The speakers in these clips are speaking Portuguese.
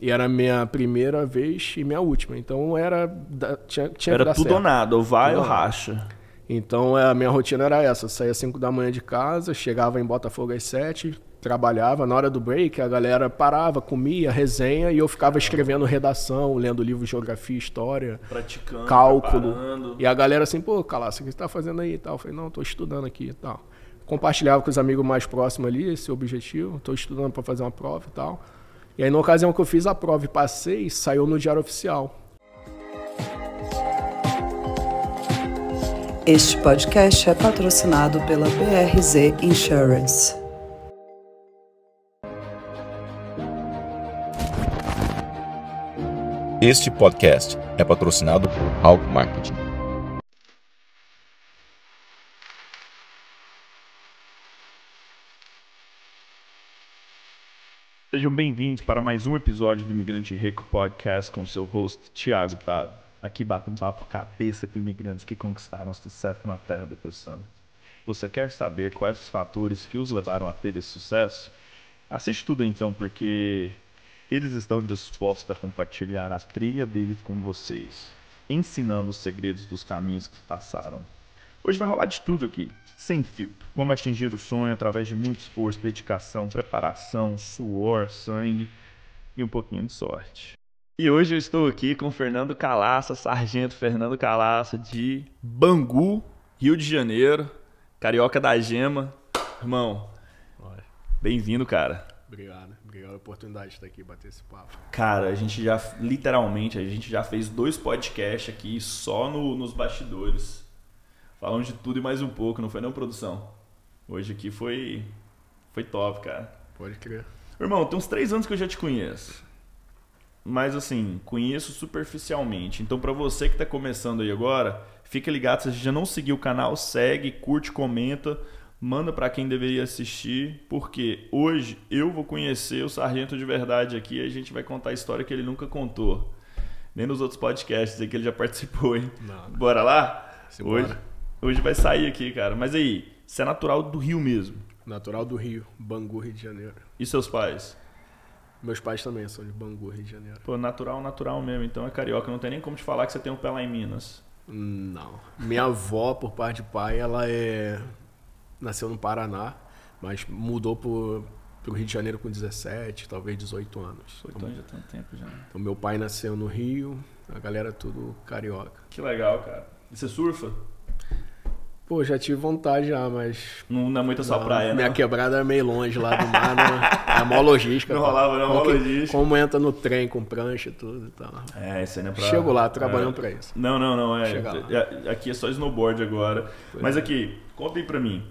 E era a minha primeira vez e minha última. Então era. Tinha, tinha era tudo certo. ou nada, ou vai tudo ou racha. Então é, a minha rotina era essa: saía às 5 da manhã de casa, chegava em Botafogo às 7, trabalhava. Na hora do break, a galera parava, comia, resenha, e eu ficava escrevendo redação, lendo livro de geografia, história, praticando, cálculo. Preparando. E a galera assim, pô, cala o que você tá fazendo aí e tal? Eu falei, não, estou estudando aqui e tal. Compartilhava com os amigos mais próximos ali esse é objetivo, estou estudando para fazer uma prova e tal. E aí, na ocasião que eu fiz a prova e passei, saiu no Diário Oficial. Este podcast é patrocinado pela BRZ Insurance. Este podcast é patrocinado por Hulk Marketing. Sejam bem-vindos para mais um episódio do Imigrante Rico Podcast com seu host, Thiago Prado. Aqui bate um papo cabeça com imigrantes que conquistaram sucesso na terra do Santo. Você quer saber quais os fatores que os levaram a ter esse sucesso? Assiste tudo então, porque eles estão dispostos a compartilhar a trilha deles com vocês, ensinando os segredos dos caminhos que passaram. Hoje vai rolar de tudo aqui, sem fio. Vamos atingir o sonho através de muito esforço, dedicação, preparação, suor, sangue e um pouquinho de sorte. E hoje eu estou aqui com Fernando Calaça, Sargento Fernando Calaça de Bangu, Rio de Janeiro, Carioca da Gema. Irmão, bem-vindo, cara. Obrigado, obrigado pela oportunidade de estar aqui bater esse papo. Cara, a gente já, literalmente, a gente já fez dois podcasts aqui só no, nos bastidores. Falamos de tudo e mais um pouco, não foi não produção. Hoje aqui foi foi top, cara. Pode crer. Irmão, tem uns três anos que eu já te conheço. Mas assim, conheço superficialmente. Então para você que tá começando aí agora, fica ligado, se você já não seguiu o canal, segue, curte, comenta, manda para quem deveria assistir, porque hoje eu vou conhecer o sargento de verdade aqui e a gente vai contar a história que ele nunca contou. Nem nos outros podcasts aí que ele já participou, hein? Não, não. Bora lá? Simbora. Hoje, Hoje vai sair aqui, cara. Mas aí, você é natural do Rio mesmo? Natural do Rio, Bangu, Rio de Janeiro. E seus pais? Meus pais também são de Bangu, Rio de Janeiro. Pô, natural, natural mesmo. Então é carioca. Não tem nem como te falar que você tem um pé lá em Minas. Não. Minha avó, por parte de pai, ela é. Nasceu no Paraná, mas mudou pro, pro Rio de Janeiro com 17, talvez 18 anos. 18 anos então já tem um tempo já. Então meu pai nasceu no Rio, a galera é tudo carioca. Que legal, cara. E você surfa? Pô, já tive vontade já, mas. Não, não é muito a sua não, praia, né? Minha quebrada é meio longe lá do mar, né? é a logística. Não rolava, não é mó logística. Como entra no trem com prancha e tudo e tal. É, isso aí não é pra. Chego lá, trabalhando é... pra isso. Não, não, não. É, é aqui é só snowboard agora. mas é. aqui, contem pra mim.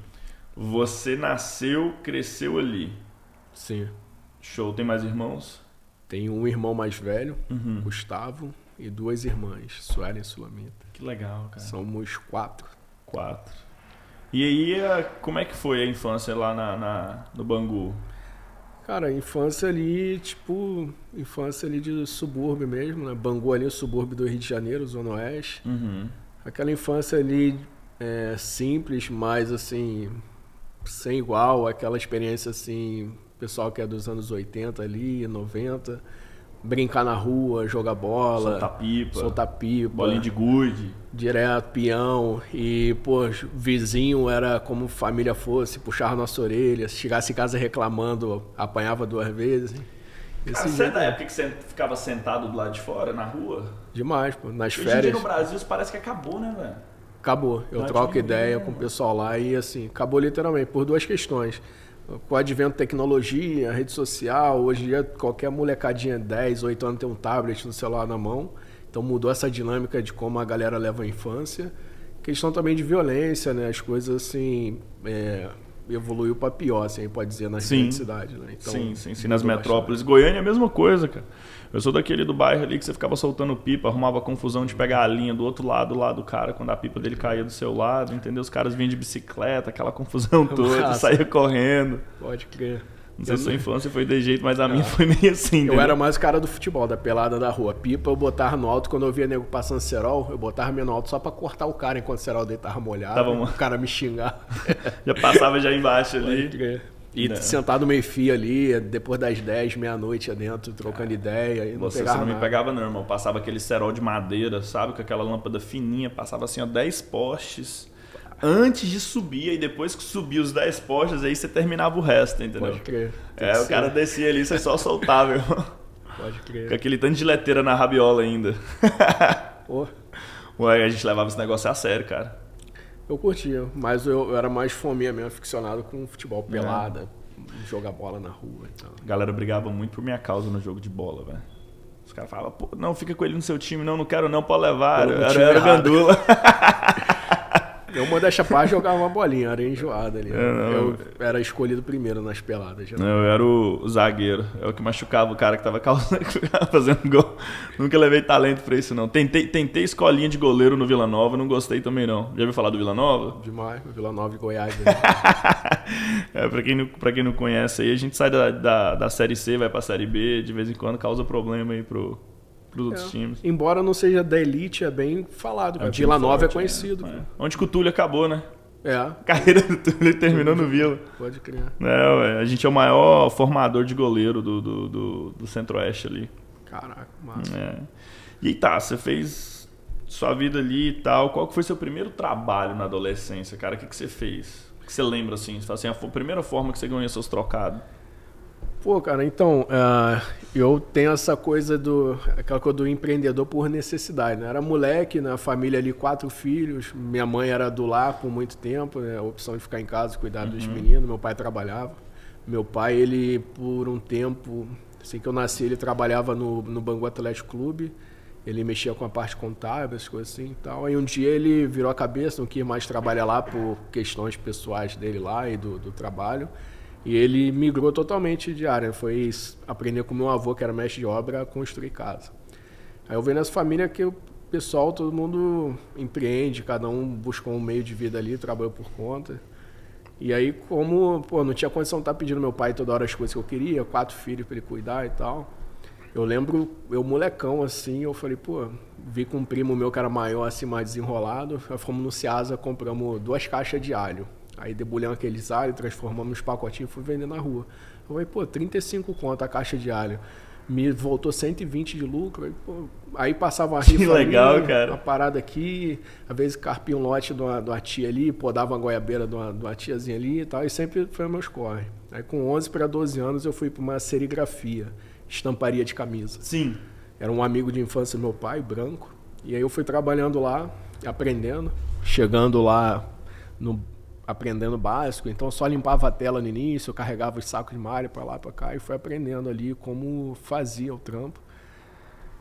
Você nasceu, cresceu ali. Sim. Show, tem mais irmãos? Tem um irmão mais velho, uhum. Gustavo, e duas irmãs, Suelen e Sulamita. Que legal, cara. Somos quatro Quatro. E aí, como é que foi a infância lá na, na, no Bangu? Cara, infância ali, tipo, infância ali de subúrbio mesmo, né? Bangu ali, subúrbio do Rio de Janeiro, Zona Oeste. Uhum. Aquela infância ali é, simples, mas assim, sem igual, aquela experiência assim, pessoal que é dos anos 80 ali, 90 brincar na rua, jogar bola. Soltar pipa. Soltar pipa. Bolinha de gude. Direto, peão. E, pô, vizinho era como família fosse, puxava nossa orelha. Se chegasse em casa reclamando, apanhava duas vezes. Cara, você é da época que você ficava sentado do lado de fora, na rua? Demais, pô. Nas Hoje férias. Hoje no Brasil isso parece que acabou, né, velho? Acabou. Eu Não troco ideia com o pessoal lá e, assim, acabou literalmente, por duas questões com o advento da tecnologia, rede social, hoje em dia qualquer molecadinha 10, 8 anos tem um tablet no um celular na mão. Então mudou essa dinâmica de como a galera leva a infância. Questão também de violência, né? As coisas assim. É, evoluiu para pior, assim, pode dizer, na cidade, né? Então, sim, sim, sim. Nas metrópoles. Bastante. Goiânia é a mesma coisa, cara. Eu sou daquele do bairro ali que você ficava soltando pipa, arrumava confusão de pegar a linha do outro lado lá do cara quando a pipa dele caía do seu lado, entendeu? Os caras vinham de bicicleta, aquela confusão toda, Nossa. saía correndo. Pode crer. Não sei se sua infância foi de jeito, mas a minha foi meio assim. Entendeu? Eu era mais o cara do futebol, da pelada da rua. Pipa eu botava no alto, quando eu via nego passando cerol, eu botava minha no alto só pra cortar o cara enquanto o cerol dele tava molhado. Tava... Né? O cara me xingar. já passava já embaixo ali. Pode crer. E né? meio-fio ali, depois das 10, meia-noite adentro, trocando é. ideia. você não, não me pegava, não, irmão. Passava aquele cerol de madeira, sabe? Com aquela lâmpada fininha, passava assim, ó, 10 postes antes de subir, e depois que subia os 10 postes, aí você terminava o resto, entendeu? Pode crer. É, o ser. cara descia ali, você só soltava, irmão. Pode crer. Com aquele tanto de leteira na rabiola ainda. Pô. Ué, a gente levava esse negócio a sério, cara. Eu curtia, mas eu, eu era mais fominha mesmo, aficionado com futebol é. pelada, é. jogar bola na rua e então. tal. Galera brigava muito por minha causa no jogo de bola, velho. Os caras falavam, pô, não, fica com ele no seu time, não, não quero não, pode levar. Eu era, era gandula. Eu mandava chapar jogava uma bolinha, era enjoado ali. É, eu era escolhido primeiro nas peladas. Não, eu era o zagueiro. É o que machucava o cara que tava fazendo gol. Nunca levei talento pra isso, não. Tentei, tentei escolinha de goleiro no Vila Nova, não gostei também, não. Já ouviu falar do Vila Nova? Demais, Vila Nova e Goiás. Né? é, pra, quem não, pra quem não conhece aí, a gente sai da, da, da Série C, vai pra Série B, de vez em quando causa problema aí pro para os outros é. times. Embora não seja da elite, é bem falado. É Vila Nova é né? conhecido. É. Onde que o Túlio acabou, né? É. A carreira do Túlio terminou no Vila. Pode criar. É, ué, a gente é o maior formador de goleiro do, do, do, do Centro-Oeste ali. Caraca, massa. É. E tá, você fez sua vida ali e tal. Qual que foi seu primeiro trabalho na adolescência, cara? O que, que você fez? O que você lembra assim? Você fala assim, ah, a primeira forma que você ganhou seus trocados? Pô, cara, então, uh, eu tenho essa coisa do. aquela coisa do empreendedor por necessidade, né? Era moleque, na né? família ali, quatro filhos. Minha mãe era do lar por muito tempo, né? A opção de ficar em casa, cuidar uhum. dos meninos. Meu pai trabalhava. Meu pai, ele, por um tempo, assim que eu nasci, ele trabalhava no, no Bangu Atlético Clube. Ele mexia com a parte contábil, essas coisas assim e tal. Aí um dia ele virou a cabeça, não quis mais trabalhar lá por questões pessoais dele lá e do, do trabalho. E ele migrou totalmente de área. Foi aprender com meu avô, que era mestre de obra, a construir casa. Aí eu venho nessa família que o pessoal, todo mundo empreende, cada um buscou um meio de vida ali, trabalhou por conta. E aí, como pô, não tinha condição de estar pedindo meu pai toda hora as coisas que eu queria, quatro filhos para ele cuidar e tal. Eu lembro, eu molecão assim, eu falei, pô, vi com um primo meu que era maior, assim, mais desenrolado. Aí fomos no seasa compramos duas caixas de alho. Aí debulhamos aqueles alho, transformamos os pacotinhos e fui vender na rua. Eu falei, pô, 35 conto a caixa de alho. Me voltou 120 de lucro. Aí, pô, aí passava uma rifa. Que legal, ali, cara. Uma parada aqui. Às vezes carpia um lote de uma, de uma tia ali, pô, dava uma goiabeira de uma, de uma tiazinha ali e tal. E sempre foi meus corre. Aí com 11 para 12 anos eu fui para uma serigrafia, estamparia de camisa. Sim. Era um amigo de infância do meu pai, branco. E aí eu fui trabalhando lá, aprendendo. Chegando lá no aprendendo básico, então só limpava a tela no início, eu carregava os sacos de malha para lá, para cá e fui aprendendo ali como fazia o trampo.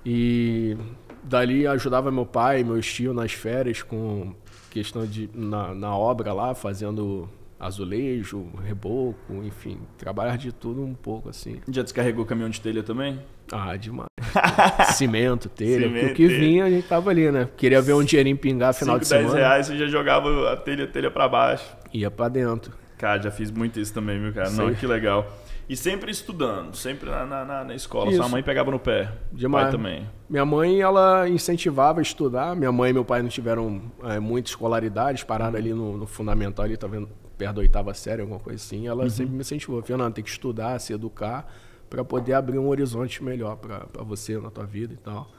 E dali ajudava meu pai, meu tio nas férias com questão de na, na obra lá, fazendo azulejo, reboco, enfim, trabalhar de tudo um pouco assim. Já descarregou caminhão de telha também? Ah, demais. Cimento, telha, Cimento, o que telha. vinha a gente tava ali, né? Queria ver um dinheirinho pingar final Cinco, de semana. 10 reais você já jogava a telha, telha para baixo. Ia para dentro. Cara, já fiz muito isso também, meu cara? Sim. Não, que legal. E sempre estudando, sempre na, na, na escola. Isso. Sua mãe pegava no pé. Demais. Pai também. Minha mãe, ela incentivava a estudar. Minha mãe e meu pai não tiveram é, muita escolaridade, pararam ali no, no fundamental, ali, tá vendo? perto da oitava série, alguma coisa assim, ela uhum. sempre me incentivou. Fernando, tem que estudar, se educar, para poder abrir um horizonte melhor para você, na tua vida e tal.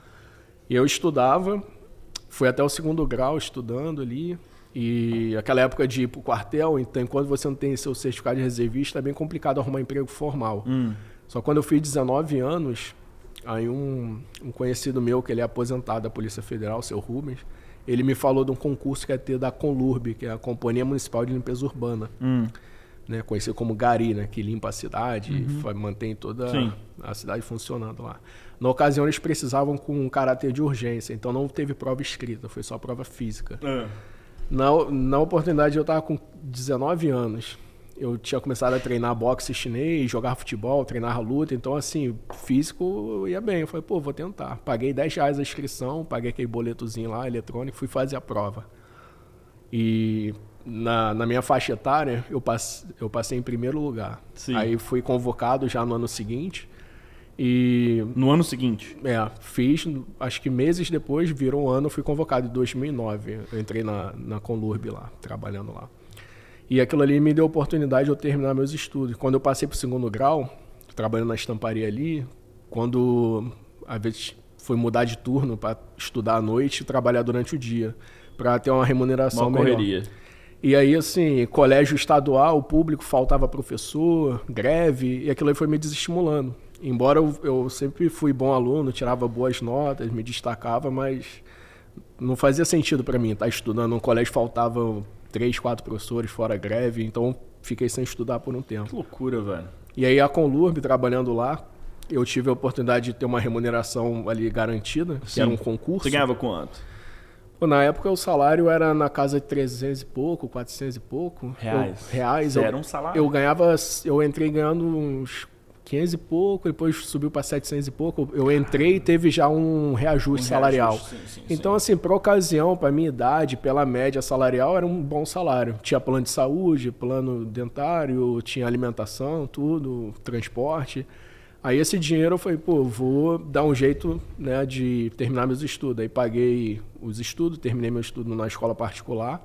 E eu estudava, fui até o segundo grau estudando ali, e aquela época de ir para o quartel, então quando você não tem seu certificado de reservista, é bem complicado arrumar emprego formal. Hum. Só quando eu fiz 19 anos, aí um, um conhecido meu, que ele é aposentado da Polícia Federal, seu Rubens, ele me falou de um concurso que ia é ter da Conlurb, que é a Companhia Municipal de Limpeza Urbana. Hum. Né, conhecido como Gari, né, que limpa a cidade uhum. e mantém toda a, a cidade funcionando lá. Na ocasião, eles precisavam com um caráter de urgência, então não teve prova escrita, foi só prova física. É. Na, na oportunidade, eu estava com 19 anos eu tinha começado a treinar boxe chinês, jogar futebol, treinar luta, então assim, físico ia bem. Eu falei, pô, vou tentar. Paguei 10 reais a inscrição, paguei aquele boletozinho lá, eletrônico, fui fazer a prova. E na, na minha faixa etária, eu, passei eu passei em primeiro lugar. Sim. Aí fui convocado já no ano seguinte. E. No ano seguinte? É, fiz, acho que meses depois, virou um ano, fui convocado em 2009. Eu entrei na, na Conlurb lá, trabalhando lá. E aquilo ali me deu a oportunidade de eu terminar meus estudos. Quando eu passei para o segundo grau, trabalhando na estamparia ali, quando a vez foi mudar de turno para estudar à noite e trabalhar durante o dia, para ter uma remuneração uma melhor. correria. E aí, assim, colégio estadual, público, faltava professor, greve, e aquilo aí foi me desestimulando. Embora eu, eu sempre fui bom aluno, tirava boas notas, me destacava, mas não fazia sentido para mim estar estudando. Um colégio faltava três, quatro professores fora greve, então fiquei sem estudar por um tempo. Que loucura, velho. E aí a Conlurb, trabalhando lá, eu tive a oportunidade de ter uma remuneração ali garantida, Sim. que era um concurso. Você ganhava quanto? Na época o salário era na casa de 300 e pouco, 400 e pouco. Reais. Eu, reais. Eu, era um salário? Eu ganhava, eu entrei ganhando uns 500 e pouco, depois subiu para 700 e pouco. Eu entrei e teve já um reajuste um salarial. sim, sim, então, sim. assim, para ocasião, para minha idade, pela média salarial, era um bom salário. Tinha plano de saúde, plano dentário, tinha alimentação, tudo, transporte. Aí esse dinheiro eu falei, pô, vou dar um jeito né, de terminar meus estudos. Aí paguei os estudos, terminei meu estudo na escola particular.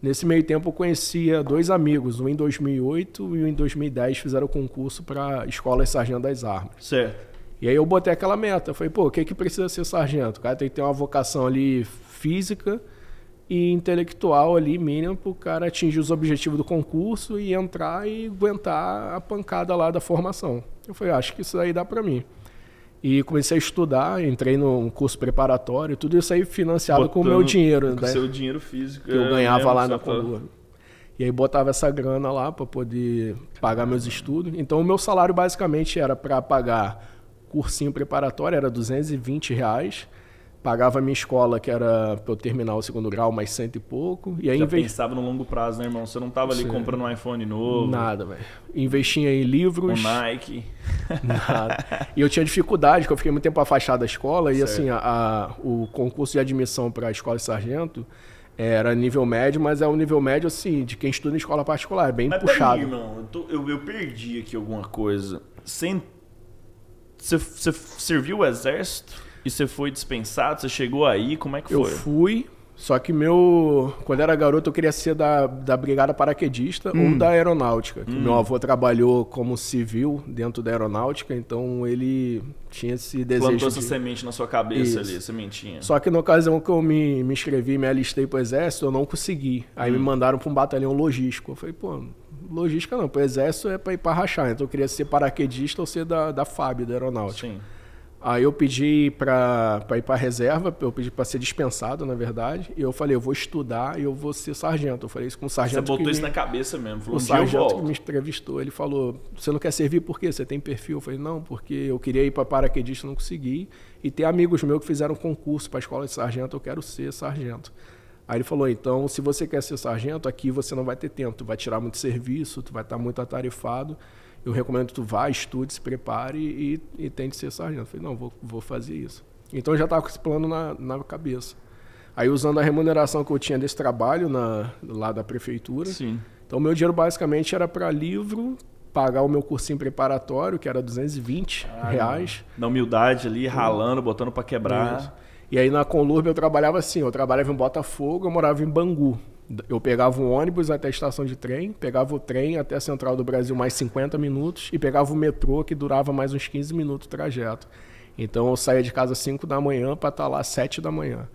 Nesse meio tempo eu conhecia dois amigos, um em 2008 e um em 2010 fizeram concurso para Escola Sargento das Armas. Certo. E aí eu botei aquela meta, eu falei, pô, o que é que precisa ser sargento? O cara tem que ter uma vocação ali física e intelectual ali mínimo para o cara atingir os objetivos do concurso e entrar e aguentar a pancada lá da formação. Eu falei, ah, acho que isso aí dá para mim. E comecei a estudar, entrei num curso preparatório, tudo isso aí financiado Botando com o meu dinheiro. Com né? seu dinheiro físico. Que eu é ganhava lá na Coluna. E aí botava essa grana lá para poder pagar meus estudos. Então o meu salário basicamente era para pagar cursinho preparatório, era 220 reais pagava a minha escola, que era para eu terminar o segundo grau, mais cento e pouco. E aí Já inve... pensava no longo prazo, né, irmão? Você não tava ali Sim. comprando um iPhone novo. Nada, velho. Investia em livros. Um Nike. Nada. E eu tinha dificuldade, porque eu fiquei muito tempo afastado da escola. Certo. E assim, a, a, o concurso de admissão para a escola de sargento eh, era nível médio, mas é um nível médio, assim, de quem estuda em escola particular. É bem mas puxado. Peraí, irmão, eu, tô, eu, eu perdi aqui alguma coisa. Você serviu o exército? E você foi dispensado? Você chegou aí? Como é que eu foi? Eu fui, só que meu. Quando era garoto, eu queria ser da, da Brigada Paraquedista hum. ou da Aeronáutica. Hum. Meu avô trabalhou como civil dentro da aeronáutica, então ele tinha esse desejo. Plantou de... essa semente na sua cabeça Isso. ali, sementinha. Só que na ocasião que eu me, me inscrevi, me alistei pro exército, eu não consegui. Aí hum. me mandaram para um batalhão logístico. Eu falei, pô, logística não, pro exército é para ir para rachar. Então eu queria ser paraquedista ou ser da, da FAB, da Aeronáutica. Sim. Aí eu pedi para ir para reserva, eu pedi para ser dispensado, na verdade. E eu falei, eu vou estudar e eu vou ser sargento. Eu falei isso com o sargento. Você botou isso me... na cabeça mesmo. Falou, o sargento que me entrevistou, ele falou: você não quer servir por quê? Você tem perfil? Eu falei, não, porque eu queria ir para paraquedista, não consegui. E tem amigos meus que fizeram concurso para a escola de sargento, eu quero ser sargento. Aí ele falou: então, se você quer ser sargento, aqui você não vai ter tempo, tu vai tirar muito serviço, tu vai estar tá muito atarefado eu recomendo que tu vá, estude, se prepare e, e tente ser sargento. Eu falei, não, vou, vou fazer isso. Então eu já estava com esse plano na, na cabeça. Aí usando a remuneração que eu tinha desse trabalho na, lá da prefeitura. Sim. Então meu dinheiro basicamente era para livro, pagar o meu cursinho preparatório, que era 220 ah, reais. Na humildade ali, ralando, botando para quebrar. Isso. E aí na Conlurb eu trabalhava assim, eu trabalhava em Botafogo, eu morava em Bangu. Eu pegava um ônibus até a estação de trem, pegava o trem até a Central do Brasil mais 50 minutos e pegava o metrô que durava mais uns 15 minutos o trajeto. Então eu saía de casa às 5 da manhã para estar tá lá às 7 da manhã.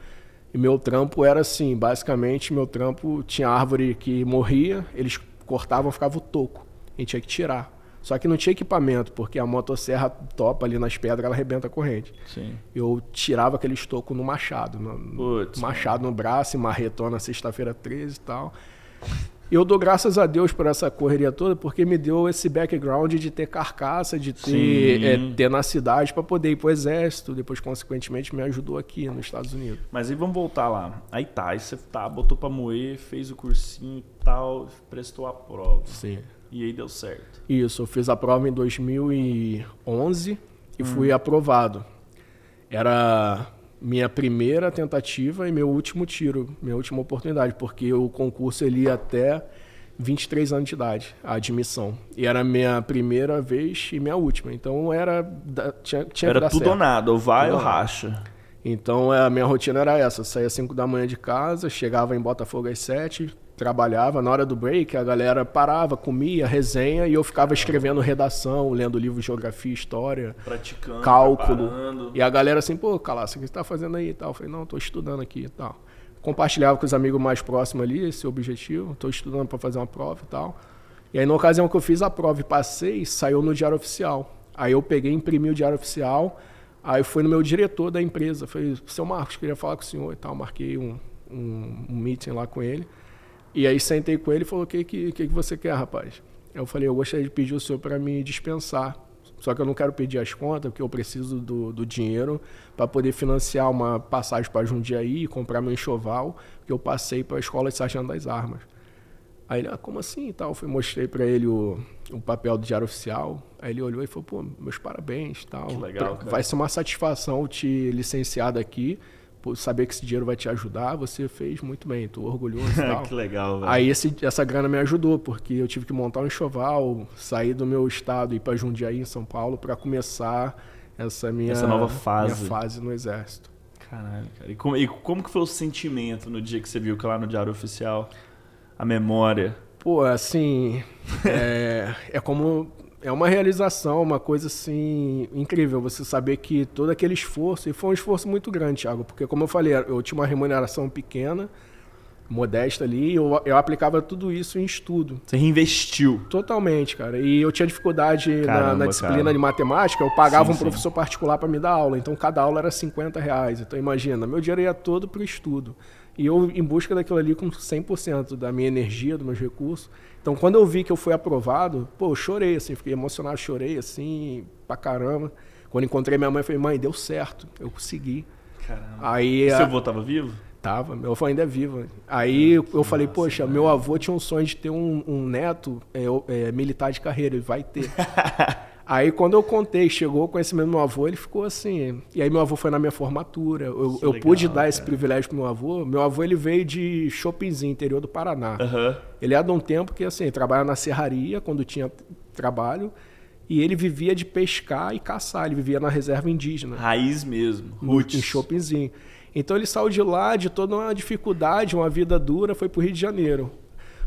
E meu trampo era assim, basicamente meu trampo tinha árvore que morria, eles cortavam, ficava o toco. A gente tinha que tirar. Só que não tinha equipamento, porque a motosserra topa ali nas pedras, ela arrebenta a corrente. Sim. Eu tirava aquele estoco no machado. No, machado no braço, e marretona sexta-feira 13 e tal. Eu dou graças a Deus por essa correria toda, porque me deu esse background de ter carcaça, de ter é, tenacidade para poder ir para o exército. Depois, consequentemente, me ajudou aqui nos Estados Unidos. Mas aí vamos voltar lá. Aí tá, aí você tá, botou para moer, fez o cursinho e tal, prestou a prova. Sim. E aí deu certo. Isso, eu fiz a prova em 2011 e hum. fui aprovado. Era minha primeira tentativa e meu último tiro, minha última oportunidade, porque o concurso ele ia até 23 anos de idade, a admissão. E era minha primeira vez e minha última. Então era tinha, tinha Era tudo ou nada, ou vai tudo ou racha. Então a minha rotina era essa, eu saía às 5 da manhã de casa, chegava em Botafogo às 7, trabalhava, na hora do break, a galera parava, comia, resenha, e eu ficava escrevendo redação, lendo livro de geografia, história, Praticando, cálculo. Preparando. E a galera assim, pô, Calaça, o que você tá fazendo aí e tal? Eu falei, não, tô estudando aqui e tal. Compartilhava com os amigos mais próximos ali esse objetivo, tô estudando para fazer uma prova e tal. E aí, na ocasião que eu fiz a prova e passei, saiu no Diário Oficial. Aí eu peguei, imprimi o Diário Oficial, aí fui no meu diretor da empresa, falei, seu Marcos, queria falar com o senhor e tal, marquei um, um, um meeting lá com ele. E aí sentei com ele e falou: O que, que, que, você quer, rapaz? Eu falei: Eu gostaria de pedir o senhor para me dispensar. Só que eu não quero pedir as contas, porque eu preciso do, do dinheiro para poder financiar uma passagem para Jundiaí e comprar meu enxoval, que eu passei para a escola de sargento das armas. Aí ele, ah, como assim e tal? Eu mostrei para ele o, o papel do diário oficial. Aí ele olhou e falou, pô, meus parabéns e tal. Que legal, cara. Vai ser uma satisfação te licenciar daqui saber que esse dinheiro vai te ajudar, você fez muito bem, tô orgulhoso. Tal. que legal, velho. Aí esse, essa grana me ajudou, porque eu tive que montar um enxoval, sair do meu estado e ir para Jundiaí, em São Paulo, para começar essa minha essa nova fase. Minha fase no exército. Caralho, cara. E como, e como que foi o sentimento no dia que você viu que lá no Diário Oficial a memória? Pô, assim, é, é como é uma realização, uma coisa assim incrível. Você saber que todo aquele esforço, e foi um esforço muito grande, Thiago, porque como eu falei, eu tinha uma remuneração pequena, modesta ali, e eu, eu aplicava tudo isso em estudo. Você reinvestiu? Totalmente, cara. E eu tinha dificuldade Caramba, na, na, disciplina cara. de matemática, eu pagava sim, um professor sim. particular para me dar aula, então cada aula era 50 reais. Então imagina, meu dinheiro ia todo para o estudo. E eu em busca daquilo ali com 100% da minha energia, dos meus recursos. Então, quando eu vi que eu fui aprovado, pô, eu chorei, assim, fiquei emocionado, chorei, assim, pra caramba. Quando encontrei minha mãe, eu falei, mãe, deu certo, eu consegui. Caramba. Aí, e seu avô tava vivo? Tava, meu avô ainda é vivo. Aí eu falei, poxa, né? meu avô tinha um sonho de ter um, um neto é, é, militar de carreira, ele vai ter. Aí quando eu contei, chegou com esse meu avô, ele ficou assim. E aí meu avô foi na minha formatura. Eu, eu pude dar cara. esse privilégio pro meu avô. Meu avô ele veio de Shoppingzinho, interior do Paraná. Uhum. Ele era é de um tempo que assim, trabalhava na serraria quando tinha trabalho. E ele vivia de pescar e caçar, ele vivia na reserva indígena. Raiz mesmo. Roots. Em Shoppingzinho. Então ele saiu de lá de toda uma dificuldade, uma vida dura, foi para o Rio de Janeiro.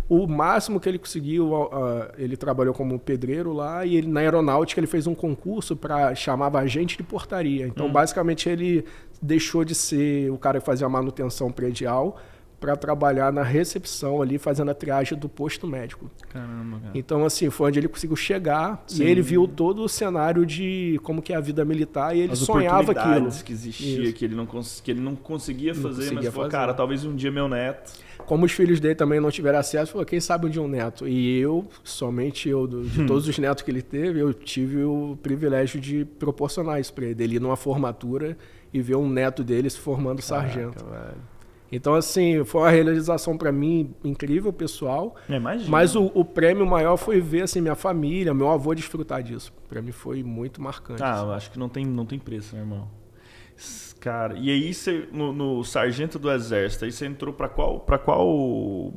O máximo que ele conseguiu, uh, ele trabalhou como pedreiro lá e ele, na aeronáutica ele fez um concurso para chamava agente de portaria. Então, hum. basicamente, ele deixou de ser o cara que fazia a manutenção predial para trabalhar na recepção ali, fazendo a triagem do posto médico. Caramba, cara. Então, assim, foi onde ele conseguiu chegar Sim. e ele viu todo o cenário de como que é a vida militar e ele As sonhava aquilo. que existia, que ele, não que ele não conseguia fazer, não conseguia mas falou, cara, talvez um dia meu neto... Como os filhos dele também não tiveram acesso, falou, quem sabe um dia um neto. E eu, somente eu, de hum. todos os netos que ele teve, eu tive o privilégio de proporcionar isso para ele. Ele ir numa formatura e ver um neto dele se formando Caraca, sargento. Velho. Então, assim, foi uma realização para mim incrível, pessoal. É, imagina. Mas o, o, prêmio maior foi ver assim, minha família, meu avô desfrutar disso. Para mim foi muito marcante. Ah, assim. eu acho que não tem, não tem preço, né, irmão? Cara, e aí você, no, no sargento do exército, aí você entrou para qual, pra qual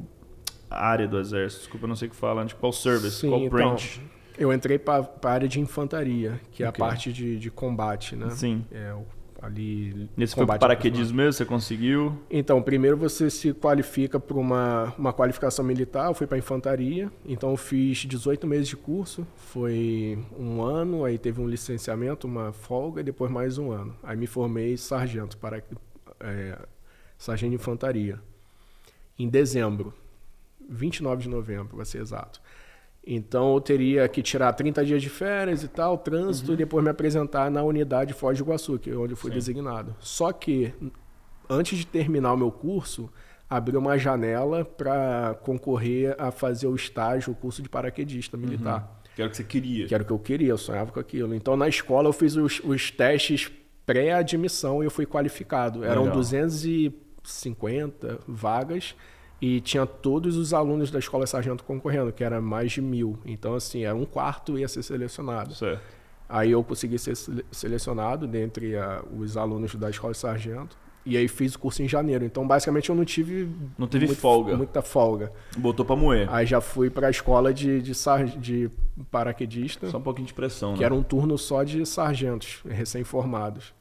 área do exército? Desculpa, eu não sei o que fala, tipo, né? qual service, Sim, qual então, branch? Eu entrei para área de infantaria, que okay. é a parte de, de combate, né? Sim. É, o ali. Nesse foi paraquedismo mesmo? Você conseguiu? Então, primeiro você se qualifica para uma, uma qualificação militar. Eu fui para infantaria, então eu fiz 18 meses de curso, foi um ano, aí teve um licenciamento, uma folga e depois mais um ano. Aí me formei sargento, para, é, sargento de infantaria. Em dezembro, 29 de novembro, para ser exato. Então eu teria que tirar 30 dias de férias e tal, trânsito, uhum. e depois me apresentar na unidade Foz do Iguaçu, que é onde eu fui Sim. designado. Só que antes de terminar o meu curso, abriu uma janela para concorrer a fazer o estágio, o curso de paraquedista uhum. militar. Uhum. Que que você queria. Quero que eu queria, eu sonhava com aquilo. Então na escola eu fiz os, os testes pré-admissão e eu fui qualificado. Eram Legal. 250 vagas e tinha todos os alunos da escola sargento concorrendo, que era mais de mil. Então, assim, era um quarto ia ser selecionado. Certo. Aí eu consegui ser selecionado dentre a, ah, os alunos da escola sargento. E aí fiz o curso em janeiro. Então, basicamente, eu não tive. Não teve muito, folga. Muita folga. Botou pra moer. Aí já fui pra escola de, de, de paraquedista. Só um pouquinho de pressão, que né? Que era um turno só de sargentos recém-formados.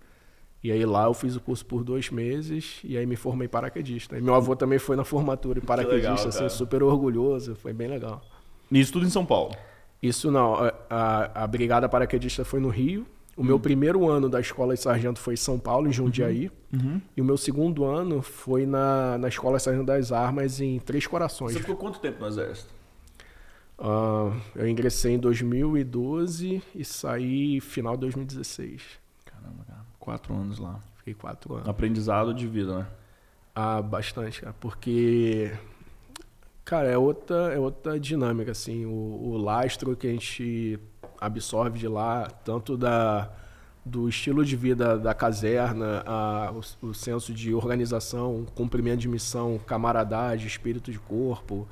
E aí lá eu fiz o curso por dois meses e aí me formei paraquedista. E meu avô também foi na formatura de paraquedista, legal, assim, super orgulhoso, foi bem legal. E isso tudo em São Paulo? Isso não, a, a, a brigada paraquedista foi no Rio. O meu hum. primeiro ano da escola de sargento foi em São Paulo, em uhum. Jundiaí. Uhum. E o meu segundo ano foi na, na escola de sargento das armas em Três Corações. Você ficou quanto tempo no exército? Uh, eu ingressei em 2012 e saí final de 2016. Quatro anos lá. Fiquei quatro anos. Aprendizado de vida, né? Ah, bastante, cara. Porque, cara, é outra, é outra dinâmica, assim. O, o lastro que a gente absorve de lá, tanto da do estilo de vida da caserna, a, o, o senso de organização, cumprimento de missão, camaradagem, espírito de corpo,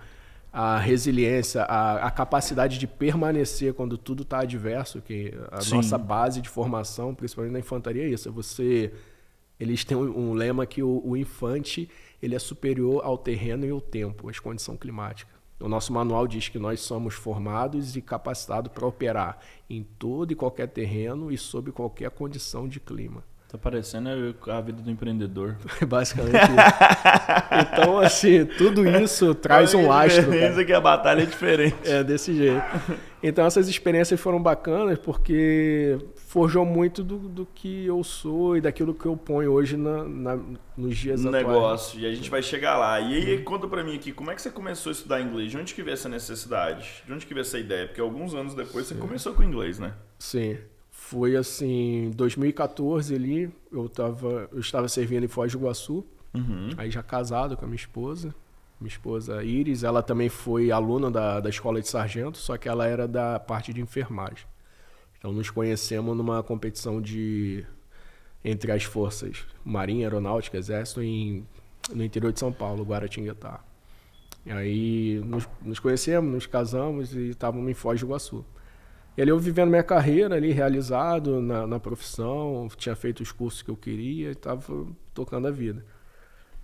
a resiliência, a, a capacidade de permanecer quando tudo está adverso, que a Sim. nossa base de formação, principalmente na infantaria, é isso. Você, eles têm um, um lema que o, o infante ele é superior ao terreno e ao tempo, às condições climáticas. O nosso manual diz que nós somos formados e capacitados para operar em todo e qualquer terreno e sob qualquer condição de clima. Tá parecendo a vida do empreendedor. É basicamente. então, assim, tudo isso traz um lastro. Cara. que a batalha é diferente. É, desse jeito. Então, essas experiências foram bacanas porque forjou muito do, do que eu sou e daquilo que eu ponho hoje na, na nos dias no atuais. negócio. E a gente vai chegar lá. E aí, conta pra mim aqui, como é que você começou a estudar inglês? De onde que veio essa necessidade? De onde que veio essa ideia? Porque alguns anos depois Sim. você começou com inglês, né? Sim foi assim, 2014 ali, eu, tava, eu estava servindo em Foz do Iguaçu, uhum. aí já casado com a minha esposa. Minha esposa Iris, ela também foi aluna da, da escola de sargento, só que ela era da parte de enfermagem. Então nos conhecemos numa competição de entre as forças Marinha, Aeronáutica, Exército em, no interior de São Paulo, Guaratinguetá. E aí nos, nos conhecemos, nos casamos e estávamos em Foz do Iguaçu. E ali eu vivendo minha carreira ali, realizado na, na profissão, tinha feito os cursos que eu queria e estava tocando a vida.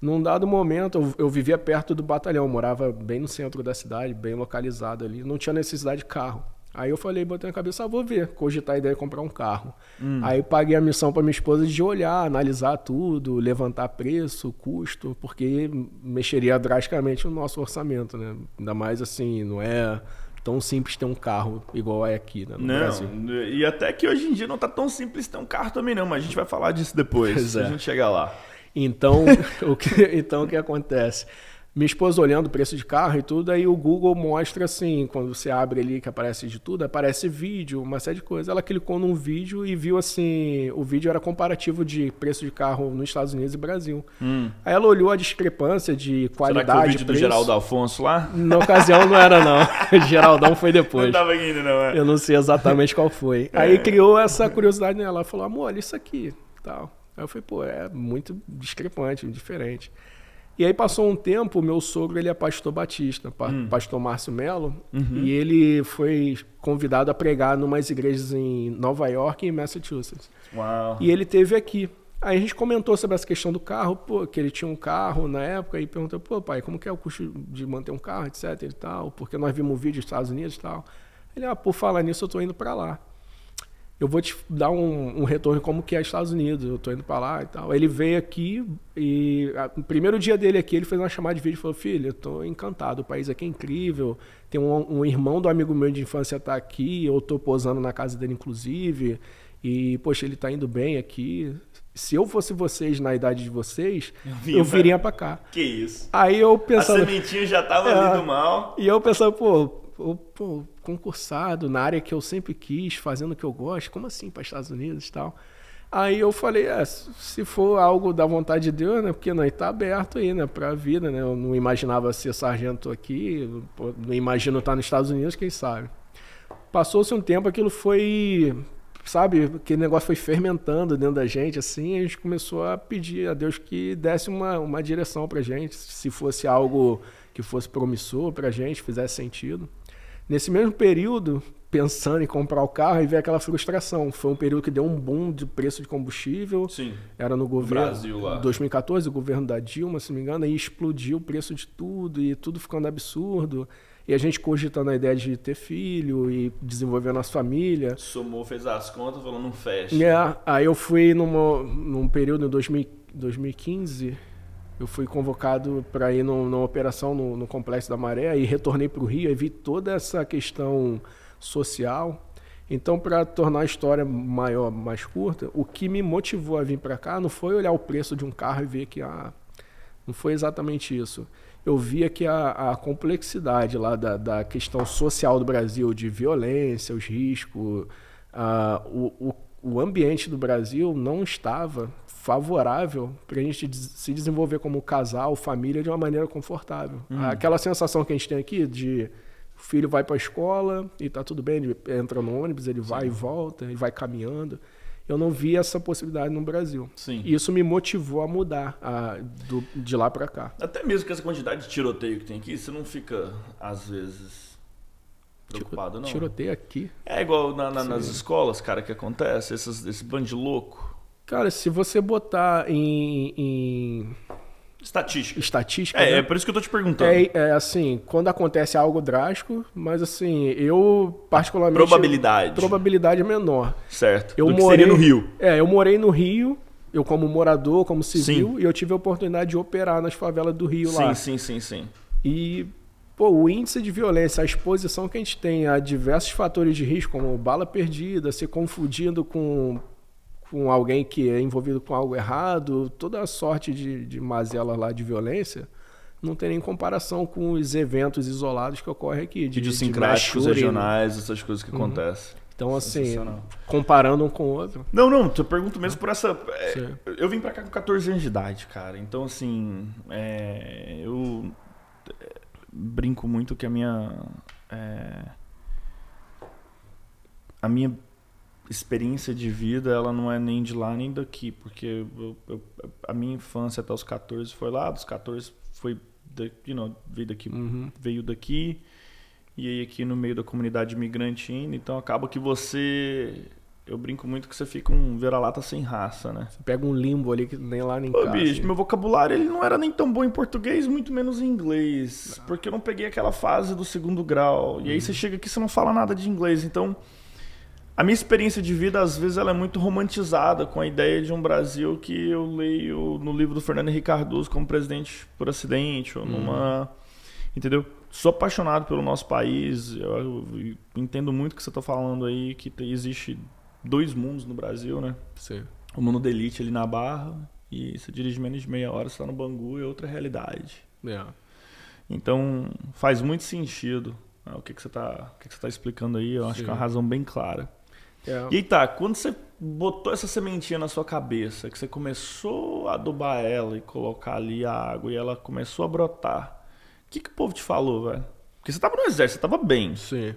Num dado momento, eu, eu vivia perto do batalhão, morava bem no centro da cidade, bem localizado ali, não tinha necessidade de carro. Aí eu falei, botei na cabeça, ah, vou ver, cogitar a ideia de comprar um carro. Hum. Aí paguei a missão para minha esposa de olhar, analisar tudo, levantar preço, custo, porque mexeria drasticamente no nosso orçamento, né? Ainda mais assim, não é tão simples ter um carro igual é aqui né, no não, Brasil. E até que hoje em dia não tá tão simples ter um carro também não, mas a gente vai falar disso depois, é. se a é. gente chegar lá. Então, o que, então o que acontece? Minha esposa olhando o preço de carro e tudo, aí o Google mostra assim, quando você abre ali que aparece de tudo, aparece vídeo, uma série de coisas. Ela clicou num vídeo e viu assim, o vídeo era comparativo de preço de carro nos Estados Unidos e Brasil. Hum. Aí ela olhou a discrepância de qualidade. Será que o vídeo do Geraldo Alfonso lá? Na ocasião não era não. Geraldão foi depois. Não tava indo não. É. Eu não sei exatamente qual foi. É. Aí criou essa curiosidade nela. Ela falou, amor, olha isso aqui, tal. Aí eu falei, pô, é muito discrepante, diferente. E aí passou um tempo, meu sogro ele é pastor batista, hum. pastor Márcio Melo, uhum. e ele foi convidado a pregar em umas igrejas em Nova York e em Massachusetts. Uau. E ele teve aqui. Aí a gente comentou sobre essa questão do carro, pô, que ele tinha um carro na época, e perguntou, pô, pai, como que é o custo de manter um carro, etc e tal, porque nós vimos um vídeo dos Estados Unidos e tal. Ele, ah, por falar nisso, eu tô indo para lá eu vou te dar um, um retorno como que é Estados Unidos, eu tô indo para lá e tal. Ele veio aqui e a, no primeiro dia dele aqui, ele fez uma chamada de vídeo e falou, filho, eu tô encantado, o país aqui é incrível, tem um, um irmão do amigo meu de infância tá aqui, eu tô posando na casa dele, inclusive, e, poxa, ele tá indo bem aqui. Se eu fosse vocês na idade de vocês, Viva. eu viria pra cá. Que isso. Aí eu pensando... A sementinha já tava é, mal. E eu pensando, pô, ou pô, concursado na área que eu sempre quis, fazendo o que eu gosto, como assim para Estados Unidos e tal? Aí eu falei, é, se for algo da vontade de Deus, né? Porque não, né, está aberto aí, né? Para a vida, né? Eu não imaginava ser sargento aqui, não imagino estar nos Estados Unidos, quem sabe. Passou-se um tempo, aquilo foi, sabe? Aquele negócio foi fermentando dentro da gente, assim. A gente começou a pedir a Deus que desse uma, uma direção para gente, se fosse algo que fosse promissor para gente, fizesse sentido. Nesse mesmo período, pensando em comprar o carro, e veio aquela frustração. Foi um período que deu um boom de preço de combustível. Sim. Era no governo. Brasil lá. 2014, o governo da Dilma, se não me engano, e explodiu o preço de tudo, e tudo ficando absurdo. E a gente cogitando a ideia de ter filho e desenvolver a nossa família. Somou, fez as contas, falou, não fecha. É, aí eu fui numa, num período em 2015 eu fui convocado para ir numa operação no, no, Complexo da Maré e retornei para o Rio e vi toda essa questão social. Então, para tornar a história maior, mais curta, o que me motivou a vir para cá não foi olhar o preço de um carro e ver que ah, não foi exatamente isso. Eu via que a, a complexidade lá da, da, questão social do Brasil, de violência, os riscos, ah, o, o, o ambiente do Brasil não estava favorável para a gente se desenvolver como casal, família, de uma maneira confortável. Uhum. Aquela sensação que a gente tem aqui de o filho vai para a escola e está tudo bem, ele entra no ônibus, ele Sim. vai e volta, ele vai caminhando. Eu não vi essa possibilidade no Brasil. Sim. E isso me motivou a mudar a, do, de lá para cá. Até mesmo com essa quantidade de tiroteio que tem aqui, você não fica, às vezes, preocupado, não? Tiroteio aqui? É igual na, na, nas escolas, cara, que acontece, esses, esse bando de louco Cara, se você botar em. em... Estatística. Estatística. É, né? é por isso que eu tô te perguntando. É, é, assim, quando acontece algo drástico, mas assim, eu particularmente. Probabilidade. Probabilidade menor. Certo. Eu Do morei, seria no Rio. É, eu morei no Rio, eu como morador, como civil, sim. e eu tive a oportunidade de operar nas favelas do Rio sim, lá. Sim, sim, sim, sim. E, pô, o índice de violência, a exposição que a gente tem a diversos fatores de risco, como bala perdida, se confundindo com com alguém que é envolvido com algo errado, toda a sorte de, de mazela lá de violência, não tem nem comparação com os eventos isolados que ocorrem aqui. De, Idiosincráticos, né? regionais, essas coisas que uhum. acontecem. Então, assim, comparando um com o outro. Não, não, eu pergunto mesmo por essa. É, eu vim para cá com 14 anos de idade, cara. Então, assim, é, eu é, brinco muito que a minha. É, a minha experiência de vida ela não é nem de lá nem daqui, porque eu, eu, a minha infância até os 14 foi lá, dos 14 foi, de, you know, veio daqui, uhum. veio daqui, e aí aqui no meio da comunidade imigrante ainda, então acaba que você eu brinco muito que você fica um vira-lata sem raça, né? Você pega um limbo ali que nem lá nem Ô, cá. bicho, assim. meu vocabulário ele não era nem tão bom em português, muito menos em inglês. Não. Porque eu não peguei aquela fase do segundo grau. Uhum. E aí uhum. você chega aqui e você não fala nada de inglês. Então, a minha experiência de vida, às vezes, ela é muito romantizada com a ideia de um Brasil que eu leio no livro do Fernando Henrique Cardoso como presidente por acidente, ou numa. Uhum. Entendeu? Sou apaixonado pelo nosso país, eu entendo muito o que você está falando aí, que existe dois mundos no Brasil, né? Sim. O mundo da elite ali na barra, e você dirige menos de meia hora, você tá no Bangu, é outra realidade. É. Então, faz muito sentido né, o que, que você está tá explicando aí, eu Sim. acho que é uma razão bem clara. Eita! E aí tá, quando você botou essa sementinha na sua cabeça, que você começou a adubar ela e colocar ali a água e ela começou a brotar, o que, que o povo te falou, velho? Porque você tava no exército, você tava bem. Sim.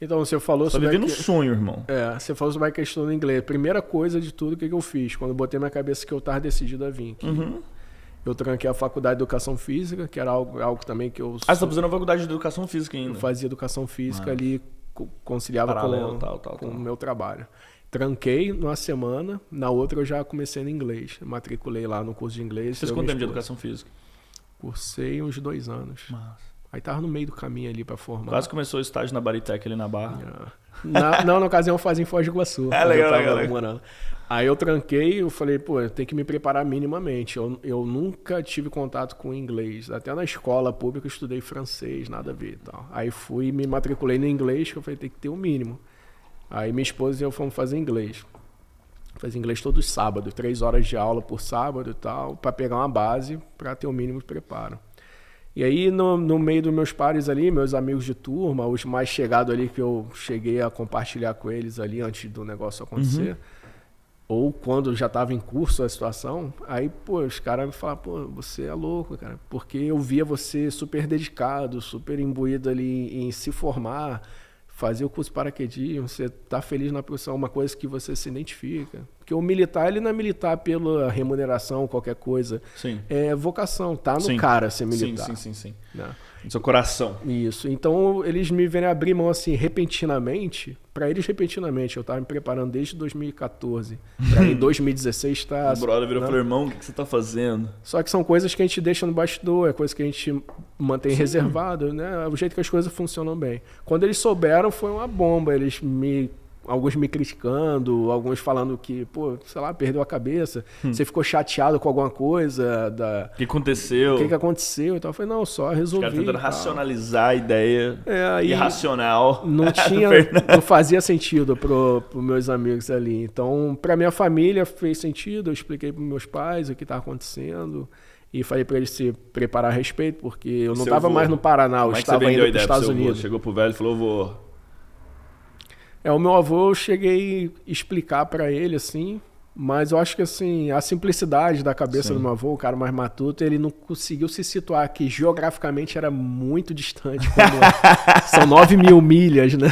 Então, você falou você tá sobre. Tá vivendo que... um sonho, irmão. É, você falou sobre a questão do inglês. Primeira coisa de tudo, o que, que eu fiz? Quando eu botei minha cabeça que eu tava decidido a vir. Uhum. Eu tranquei a faculdade de educação física, que era algo, algo também que eu. Ah, você tá fazendo a faculdade de educação física ainda? Eu fazia educação física ali conciliava Paralelo, com, tal, tal, com tal. o meu trabalho. Tranquei numa semana, na outra eu já comecei no inglês. Matriculei lá no curso de inglês. Você quanto tempo de educação física? Cursei uns dois anos. Mas... Aí tava no meio do caminho ali para formar. Quase começou o estágio na Baritec ali na Barra. Yeah. Na, não, na ocasião fazia em Foz do Iguaçu. É legal, eu tava legal, Aí eu tranquei, eu falei, pô, eu tenho que me preparar minimamente. Eu, eu nunca tive contato com inglês. Até na escola pública eu estudei francês, nada a ver e tal. Aí fui e me matriculei no inglês, que eu falei, tem que ter o um mínimo. Aí minha esposa e eu fomos fazer inglês. Fazer inglês todo sábado, três horas de aula por sábado e tal, para pegar uma base, para ter o um mínimo de preparo. E aí, no, no meio dos meus pares ali, meus amigos de turma, os mais chegados ali que eu cheguei a compartilhar com eles ali antes do negócio acontecer, uhum. ou quando já estava em curso a situação, aí, pô, os caras me falaram, pô, você é louco, cara, porque eu via você super dedicado, super imbuído ali em, se formar, fazer o curso paraquedismo, você tá feliz na profissão, é uma coisa que você se identifica. Porque o militar, ele não é militar pela remuneração, qualquer coisa. Sim. É vocação, tá no sim. cara ser militar. Sim, sim, sim. sim. Né? No seu coração. Isso. Então, eles me vêm abrir mão assim, repentinamente. Para eles, repentinamente. Eu tava me preparando desde 2014. Pra em 2016 tá. O brother virou e né? falou, irmão, o que, que você tá fazendo? Só que são coisas que a gente deixa no bastidor, é coisa que a gente mantém Sim. reservado, né? É o jeito que as coisas funcionam bem. Quando eles souberam, foi uma bomba. Eles me alguns me criticando, alguns falando que, pô, sei lá, perdeu a cabeça, hum. você ficou chateado com alguma coisa da O que aconteceu? O que, que aconteceu? Então eu falei, não, só resolvi. Os tentando racionalizar a ideia é, irracional. Não tinha, não fazia sentido pro, pro meus amigos ali. Então, para minha família fez sentido, eu expliquei para meus pais o que estava acontecendo e falei para eles se preparar a respeito, porque eu não estava mais no Paraná, eu é estava é indo para os Estados Unidos. Chegou pro velho e falou, vou é, o meu avô eu cheguei a explicar para ele, assim, mas eu acho que, assim, a simplicidade da cabeça Sim. do meu avô, o cara mais matuto, ele não conseguiu se situar que geograficamente era muito distante. são 9 mil milhas, né?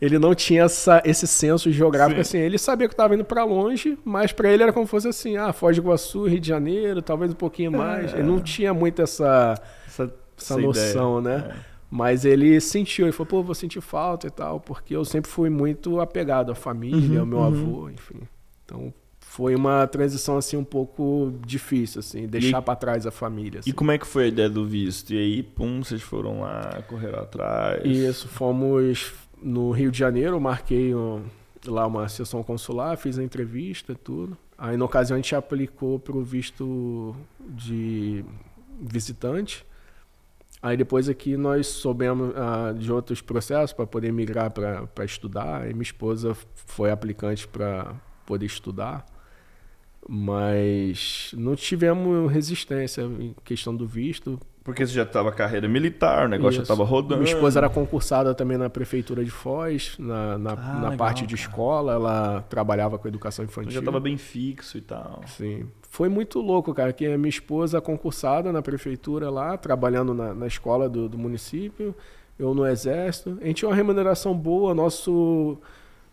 Ele não tinha essa, esse senso geográfico, Sim. assim, ele sabia que estava indo para longe, mas para ele era como se fosse assim, ah, Foz do Iguaçu, Rio de Janeiro, talvez um pouquinho mais. É. Ele não tinha muito essa, essa, essa noção, ideia. né? É. Mas ele sentiu, e falou, pô, vou sentir falta e tal, porque eu sempre fui muito apegado à família, uhum, ao meu uhum. avô, enfim. Então foi uma transição assim um pouco difícil, assim, deixar para trás a família. Assim. E como é que foi a ideia do visto? E aí, pum, vocês foram lá, correram atrás. Isso, fomos no Rio de Janeiro, marquei um, lá uma sessão consular, fiz a entrevista, tudo. Aí na ocasião a gente aplicou pro visto de visitante. Aí depois aqui nós soubemos ah, de outros processos para poder migrar para estudar. E minha esposa foi aplicante para poder estudar. Mas não tivemos resistência em questão do visto, porque você já estava carreira militar, o negócio Isso. já estava rodando. Minha esposa era concursada também na prefeitura de Foz, na, na, ah, na legal, parte de cara. escola, ela trabalhava com educação infantil. Então já estava bem fixo e tal. Sim. Foi muito louco, cara, que a minha esposa concursada na prefeitura lá, trabalhando na, na escola do, do município, eu no exército. A gente tinha uma remuneração boa, nosso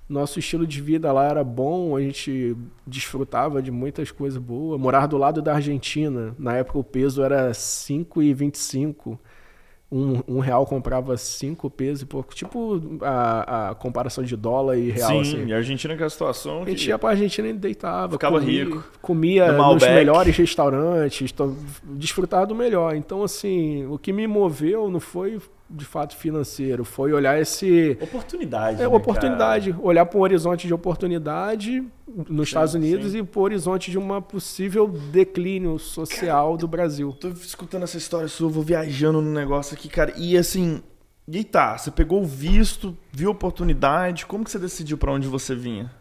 nosso estilo de vida lá era bom, a gente desfrutava de muitas coisas boas. Morar do lado da Argentina, na época o peso era 5,25. Um, um real comprava cinco pesos e pouco. Tipo a, a comparação de dólar e real. Sim, assim. e a Argentina é a situação. A gente que... ia pra Argentina e deitava. Ficava comia, rico. Comia nos melhores restaurantes, desfrutava do melhor. Então, assim, o que me moveu não foi de fato financeiro, foi olhar esse oportunidade, é, né, oportunidade, cara? olhar para um horizonte de oportunidade nos sim, Estados Unidos sim. e para o horizonte de uma possível declínio social cara, do Brasil. Tô escutando essa história sua, vou viajando no negócio aqui, cara, e assim, e tá, você pegou o visto, viu a oportunidade, como que você decidiu para onde você vinha?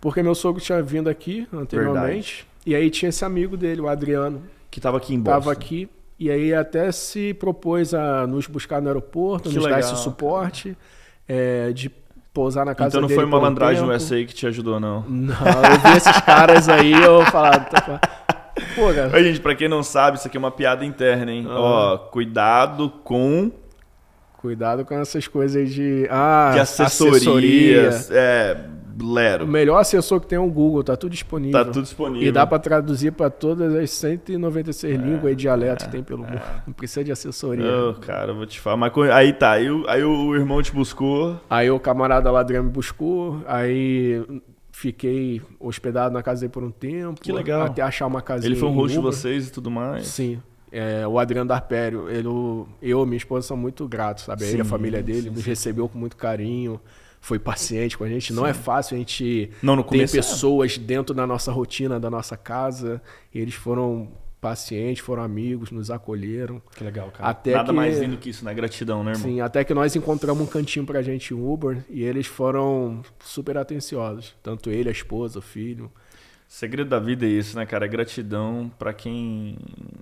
Porque meu sogro tinha vindo aqui anteriormente, Verdade. e aí tinha esse amigo dele, o Adriano, que estava aqui em Boston. Tava aqui e aí até se propôs a nos buscar no aeroporto, que nos legal, dar esse suporte, é, de pousar na casa Então não dele foi malandragem um aí que te ajudou, não? Não, eu vi esses caras aí, eu falava... Pô, cara. Oi, gente, pra quem não sabe, isso aqui é uma piada interna, hein? Ah. Ó, cuidado com... Cuidado com essas coisas de... Ah, de assessoria. É, Lero. O melhor assessor que tem é o Google, tá tudo disponível. Tá tudo disponível. E dá para traduzir para todas as 196 é, línguas e dialetos é, que tem pelo é. mundo. Não precisa de assessoria. cara, vou te falar. Mas aí tá, aí, aí o irmão te buscou. Aí o camarada ladrão me buscou, aí fiquei hospedado na casa dele por um tempo. Que legal. Até achar uma casinha. Ele foi um rosto de vocês e tudo mais. Sim. É, o Adriano Darpério, ele, eu e minha esposa são muito gratos, sabe? Sim, ele, a família dele, sim, nos sim. recebeu com muito carinho foi paciente com a gente. Sim. Não é fácil a gente não, no ter é. pessoas é. dentro da nossa rotina, da nossa casa. E eles foram pacientes, foram amigos, nos acolheram. Que legal, cara. Até Nada que... mais lindo que isso, né? Gratidão, né, irmão? Sim, até que nós encontramos um cantinho pra gente em Uber e eles foram super atenciosos. Tanto ele, a esposa, o filho segredo da vida é isso, né, cara? É gratidão para quem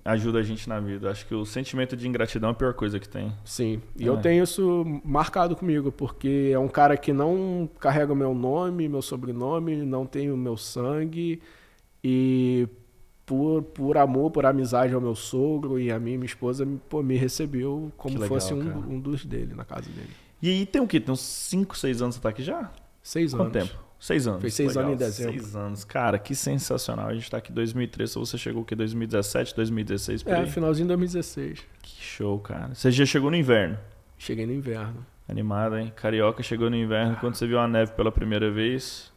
ajuda a gente na vida. Acho que o sentimento de ingratidão é a pior coisa que tem. Sim, e é. eu tenho isso marcado comigo, porque é um cara que não carrega meu nome, meu sobrenome, não tem o meu sangue, e por, por amor, por amizade ao meu sogro e a mim, minha esposa, pô, me recebeu como legal, fosse um, um dos dele, na casa dele. E aí tem o quê? Tem uns 5, 6 anos que você tá aqui já? Seis Quanto anos. Quanto tempo? Seis anos. Fez seis Legal. anos em dezembro. Seis anos. Cara, que sensacional. A gente está aqui em 2013. Você chegou o quê? 2017, 2016? Por é, aí. finalzinho de 2016. Que show, cara. Você já chegou no inverno? Cheguei no inverno. Animado, hein? Carioca chegou no inverno. Ah. Quando você viu a neve pela primeira vez?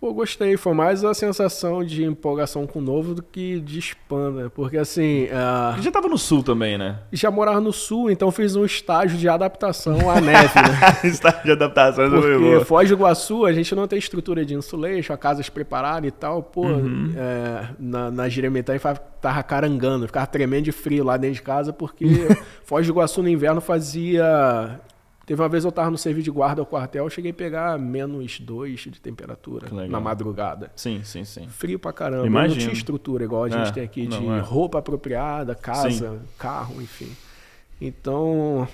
Pô, gostei. Foi mais a sensação de empolgação com o novo do que de espanda. Né? Porque assim. Uh... Já tava no sul também, né? Já morava no sul, então fiz um estágio de adaptação à neve. Né? estágio de adaptação Porque do meu Foz do Iguaçu, a gente não tem estrutura de insulation, a casas preparadas e tal. Pô, uhum. é, na, na Giremetã tava carangando, ficava tremendo de frio lá dentro de casa, porque Foz do Iguaçu no inverno fazia Teve uma vez eu tava no serviço de guarda ao quartel, eu cheguei a pegar menos 2 de temperatura na madrugada. Sim, sim, sim. Frio pra caramba. Imagina. Não tinha estrutura igual a gente é, tem aqui de é. roupa apropriada, casa, sim. carro, enfim. Então,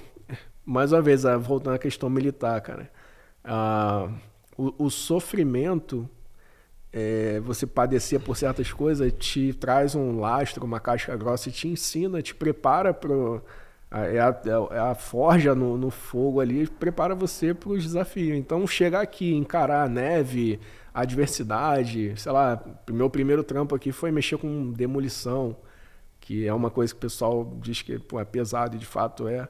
mais uma vez, ah, voltando à questão militar, cara. Ah, o, o sofrimento é, você padecer por certas coisas, te traz um lastro, uma casca grossa e te ensina, te prepara pro é a, é, é a forja no, no fogo ali, prepara você para os desafios. Então, chegar aqui, encarar a neve, a adversidade, sei lá, meu primeiro trampo aqui foi mexer com demolição, que é uma coisa que o pessoal diz que pô, é pesado e de fato é.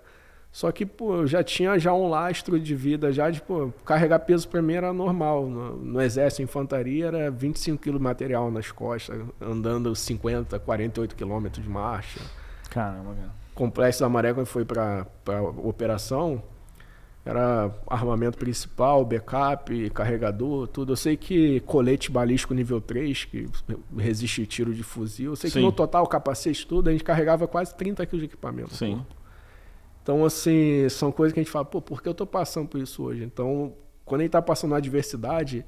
Só que pô, eu já tinha já um lastro de vida, já de pô, carregar peso para mim era normal. No, no exército, infantaria, era 25 quilos de material nas costas, andando 50, 48 quilômetros de marcha. Caramba, cara complexo da Maré, quando foi para operação, era armamento principal, backup, carregador, tudo. Eu sei que colete balístico nível 3, que resiste tiro de fuzil. Eu sei Sim. que no total, capacete, tudo, a gente carregava quase 30 quilos de equipamento. Sim. Então, assim, são coisas que a gente fala, pô, por que eu tô passando por isso hoje? Então, quando a gente tá passando na adversidade,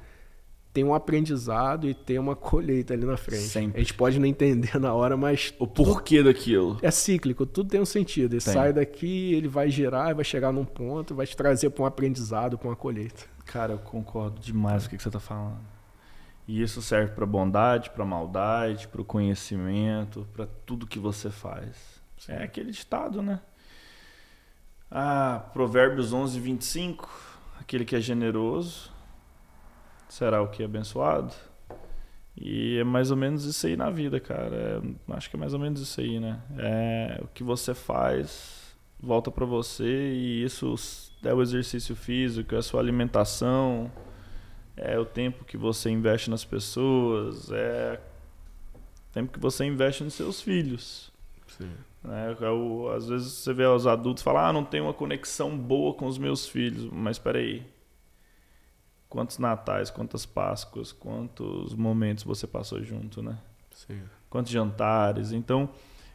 tem um aprendizado e tem uma colheita ali na frente. Sempre. A gente pode não entender na hora, mas. O porquê daquilo. É cíclico, tudo tem um sentido. Ele tem. sai daqui, ele vai gerar, vai chegar num ponto, vai te trazer para um aprendizado, para uma colheita. Cara, eu concordo demais com o que você está falando. E isso serve para bondade, para maldade, para o conhecimento, para tudo que você faz. Sim. É aquele ditado, né? Ah, Provérbios 11, 25. Aquele que é generoso será o que? Abençoado? E é mais ou menos isso aí na vida, cara. É, acho que é mais ou menos isso aí, né? É, o que você faz volta para você e isso é o exercício físico, é a sua alimentação, é o tempo que você investe nas pessoas, é o tempo que você investe nos seus filhos. Sim. Né? É o às vezes você vê os adultos falar, ah, não tem uma conexão boa com os meus filhos, mas peraí, quantos natais, quantas páscoas, quantos momentos você passou junto, né? Sim. Quantos jantares. Então,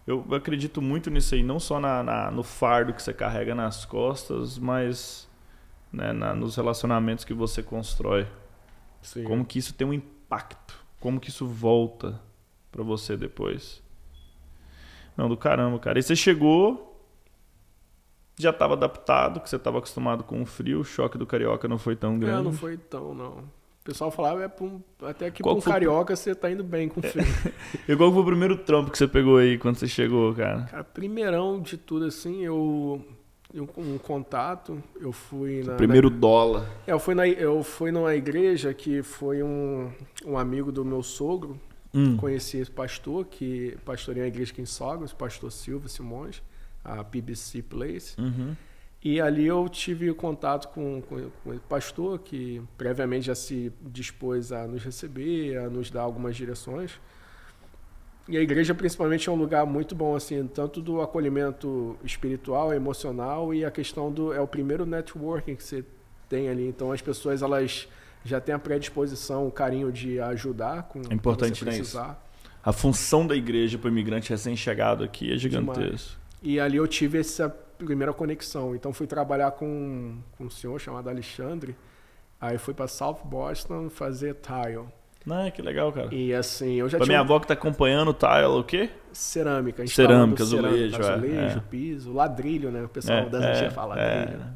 eu acredito muito nisso aí, não só na, na no fardo que você carrega nas costas, mas né, na, nos relacionamentos que você constrói. Sim. Como que isso tem um impacto? Como que isso volta para você depois? Não, do caramba, cara. E você chegou já estava adaptado, que você estava acostumado com o frio, o choque do carioca não foi tão é, grande. É, não foi tão, não. O pessoal falava, é um, até aqui com um carioca você tá indo bem com é. frio. e qual foi o primeiro trampo que você pegou aí quando você chegou, cara? Cara, primeirão de tudo, assim, eu. eu um contato, eu fui na. O primeiro na, dólar. É, eu fui, na, eu fui numa igreja que foi um, um amigo do meu sogro. Hum. Conheci esse pastor, que pastoreia a igreja aqui em esse pastor Silva Simões a BBC Place. Uhum. E ali eu tive contato com, com, com o pastor, que previamente já se dispôs a nos receber, a nos dar algumas direções. E a igreja, principalmente, é um lugar muito bom, assim, tanto do acolhimento espiritual, emocional e a questão do. É o primeiro networking que você tem ali. Então, as pessoas, elas já têm a predisposição, o carinho de ajudar com é importante, que você precisar. Né, isso? A função da igreja para o imigrante recém-chegado aqui é gigantesca. E ali eu tive essa primeira conexão. Então fui trabalhar com, com um senhor chamado Alexandre. Aí fui para South Boston fazer tile. Ah, que legal, cara. E assim, eu já pra tinha... minha avó que tá acompanhando tile, o quê? Cerâmica. Cerâmica, azulejo. É, azulejo, é. piso, ladrilho, né? O pessoal é, das é, antigas fala é. ladrilho. É. Né?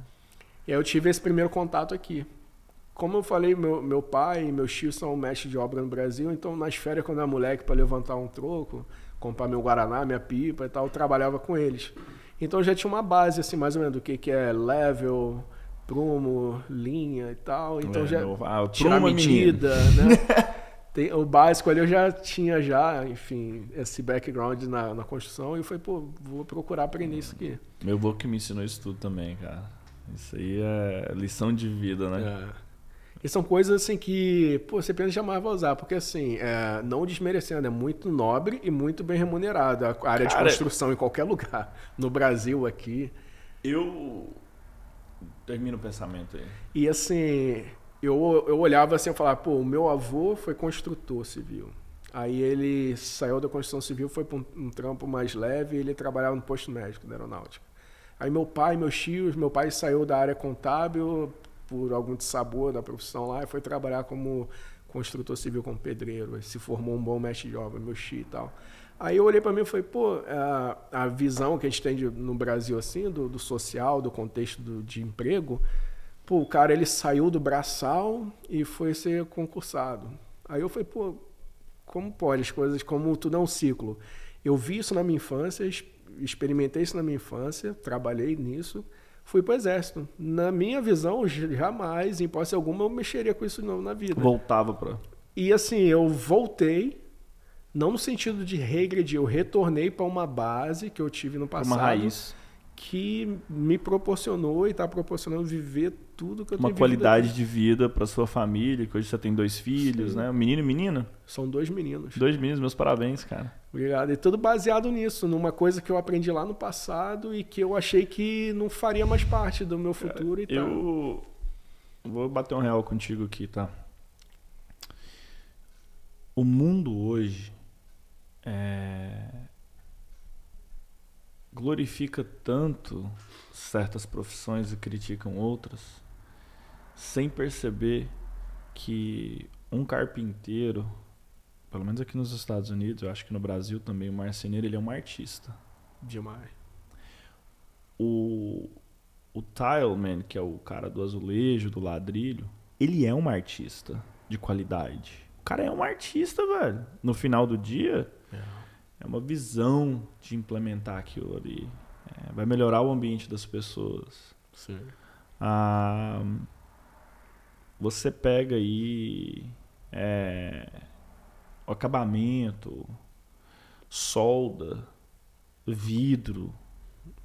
E aí eu tive esse primeiro contato aqui. Como eu falei, meu, meu pai e meus tios são mestres de obra no Brasil, então nas férias, quando eu era moleque, para levantar um troco, comprar meu guaraná, minha pipa e tal, eu trabalhava com eles. Então já tinha uma base assim, mais ou menos do que que é level, prumo, linha e tal. Então é, já ah, tirar é medida, menino. né? Tem, o básico ali eu já tinha já, enfim, esse background na, na construção e foi, pô, vou procurar aprender isso aqui. Meu avô que me ensinou isso tudo também, cara. Isso aí é lição de vida, né? É. E são coisas assim que pô, você apenas chamar a usar, porque assim, é, não desmerecendo, é muito nobre e muito bem remunerado a área Cara, de construção em qualquer lugar. No Brasil, aqui. Eu. Termino o pensamento aí. E assim, eu, eu olhava assim e falava, pô, o meu avô foi construtor civil. Aí ele saiu da construção civil, foi para um, um trampo mais leve e ele trabalhava no posto médico da aeronáutica. Aí meu pai, meus tios, meu pai saiu da área contábil, por algum dissabor da profissão lá e foi trabalhar como construtor civil, como pedreiro. Se formou um bom mestre de obra, meu chi e tal. Aí eu olhei para mim e falei, pô, a, é, a, visão que a gente tem de, no Brasil assim, do, do social, do contexto do, de emprego, pô, o cara ele saiu do braçal e foi ser concursado. Aí eu falei, pô, como pode as coisas, como tudo é um ciclo. Eu vi isso na minha infância, experimentei isso na minha infância, trabalhei nisso, fui para o exército. Na minha visão, jamais, em posse alguma, eu mexeria com isso de novo na vida. Voltava para. E assim, eu voltei, não no sentido de regredir, eu retornei para uma base que eu tive no passado. Uma raiz. Que me proporcionou e está proporcionando viver tudo que eu uma tenho qualidade de vida para sua família que hoje você tem dois filhos Sim. né menino e menina são dois meninos dois meninos meus parabéns cara obrigado e tudo baseado nisso numa coisa que eu aprendi lá no passado e que eu achei que não faria mais parte do meu futuro cara, e tal. eu vou bater um real contigo aqui tá o mundo hoje é... glorifica tanto certas profissões e criticam outras sem perceber que um carpinteiro, pelo menos aqui nos Estados Unidos, eu acho que no Brasil também, o marceneiro ele é um artista. Demais. O, o tileman, que é o cara do azulejo, do ladrilho, ele é um artista de qualidade. O cara é um artista, velho. No final do dia, é, é uma visão de implementar aquilo ali. É, vai melhorar o ambiente das pessoas. Sim. Ah, você pega aí é, o acabamento, solda, vidro.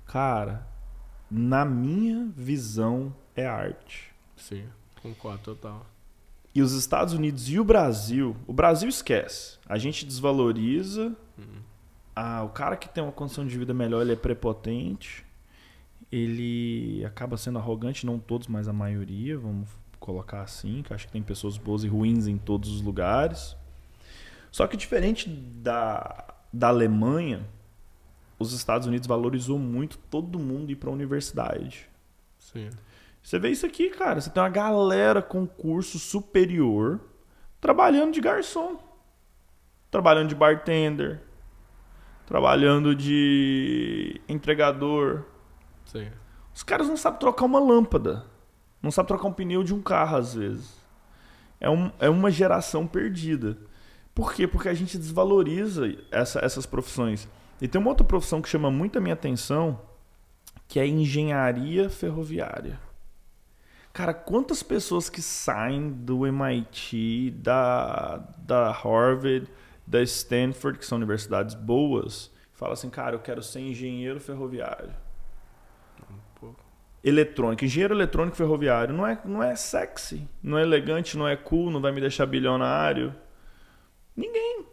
Cara, na minha visão, é arte. Sim, concordo total. E os Estados Unidos e o Brasil, o Brasil esquece. A gente desvaloriza. Uhum. Ah, o cara que tem uma condição de vida melhor, ele é prepotente. Ele acaba sendo arrogante, não todos, mas a maioria, vamos colocar assim, que acho que tem pessoas boas e ruins em todos os lugares. Só que diferente da, da Alemanha, os Estados Unidos valorizou muito todo mundo ir para a universidade. Sim. Você vê isso aqui, cara. Você tem uma galera com curso superior trabalhando de garçom, trabalhando de bartender, trabalhando de entregador. Sim. Os caras não sabem trocar uma lâmpada. Não sabe trocar um pneu de um carro, às vezes. É, um, é uma geração perdida. Por quê? Porque a gente desvaloriza essa, essas profissões. E tem uma outra profissão que chama muito a minha atenção, que é engenharia ferroviária. Cara, quantas pessoas que saem do MIT, da, da Harvard, da Stanford, que são universidades boas, falam assim, cara, eu quero ser engenheiro ferroviário eletrônico Engenheiro eletrônico ferroviário não é, não é sexy, não é elegante, não é cool, não vai me deixar bilionário. Ninguém.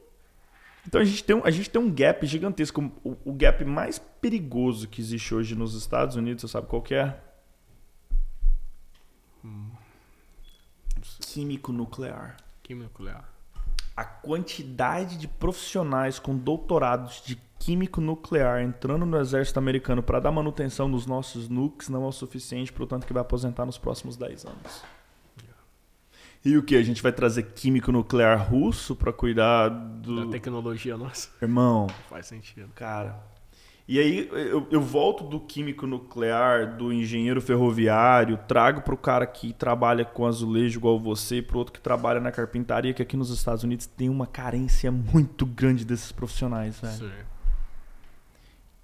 Então a gente tem, a gente tem um gap gigantesco. O, o gap mais perigoso que existe hoje nos Estados Unidos, você sabe qual é? Químico nuclear. Químico nuclear. A quantidade de profissionais com doutorados de químico nuclear entrando no exército americano para dar manutenção nos nossos nukes não é o suficiente para o tanto que vai aposentar nos próximos 10 anos. E o que? A gente vai trazer químico nuclear russo para cuidar do... da tecnologia nossa? Irmão. faz sentido. Cara. E aí eu, eu, volto do químico nuclear, do engenheiro ferroviário, trago para o cara que trabalha com azulejo igual você, para outro que trabalha na carpintaria, que aqui nos Estados Unidos tem uma carência muito grande desses profissionais, velho. Sim.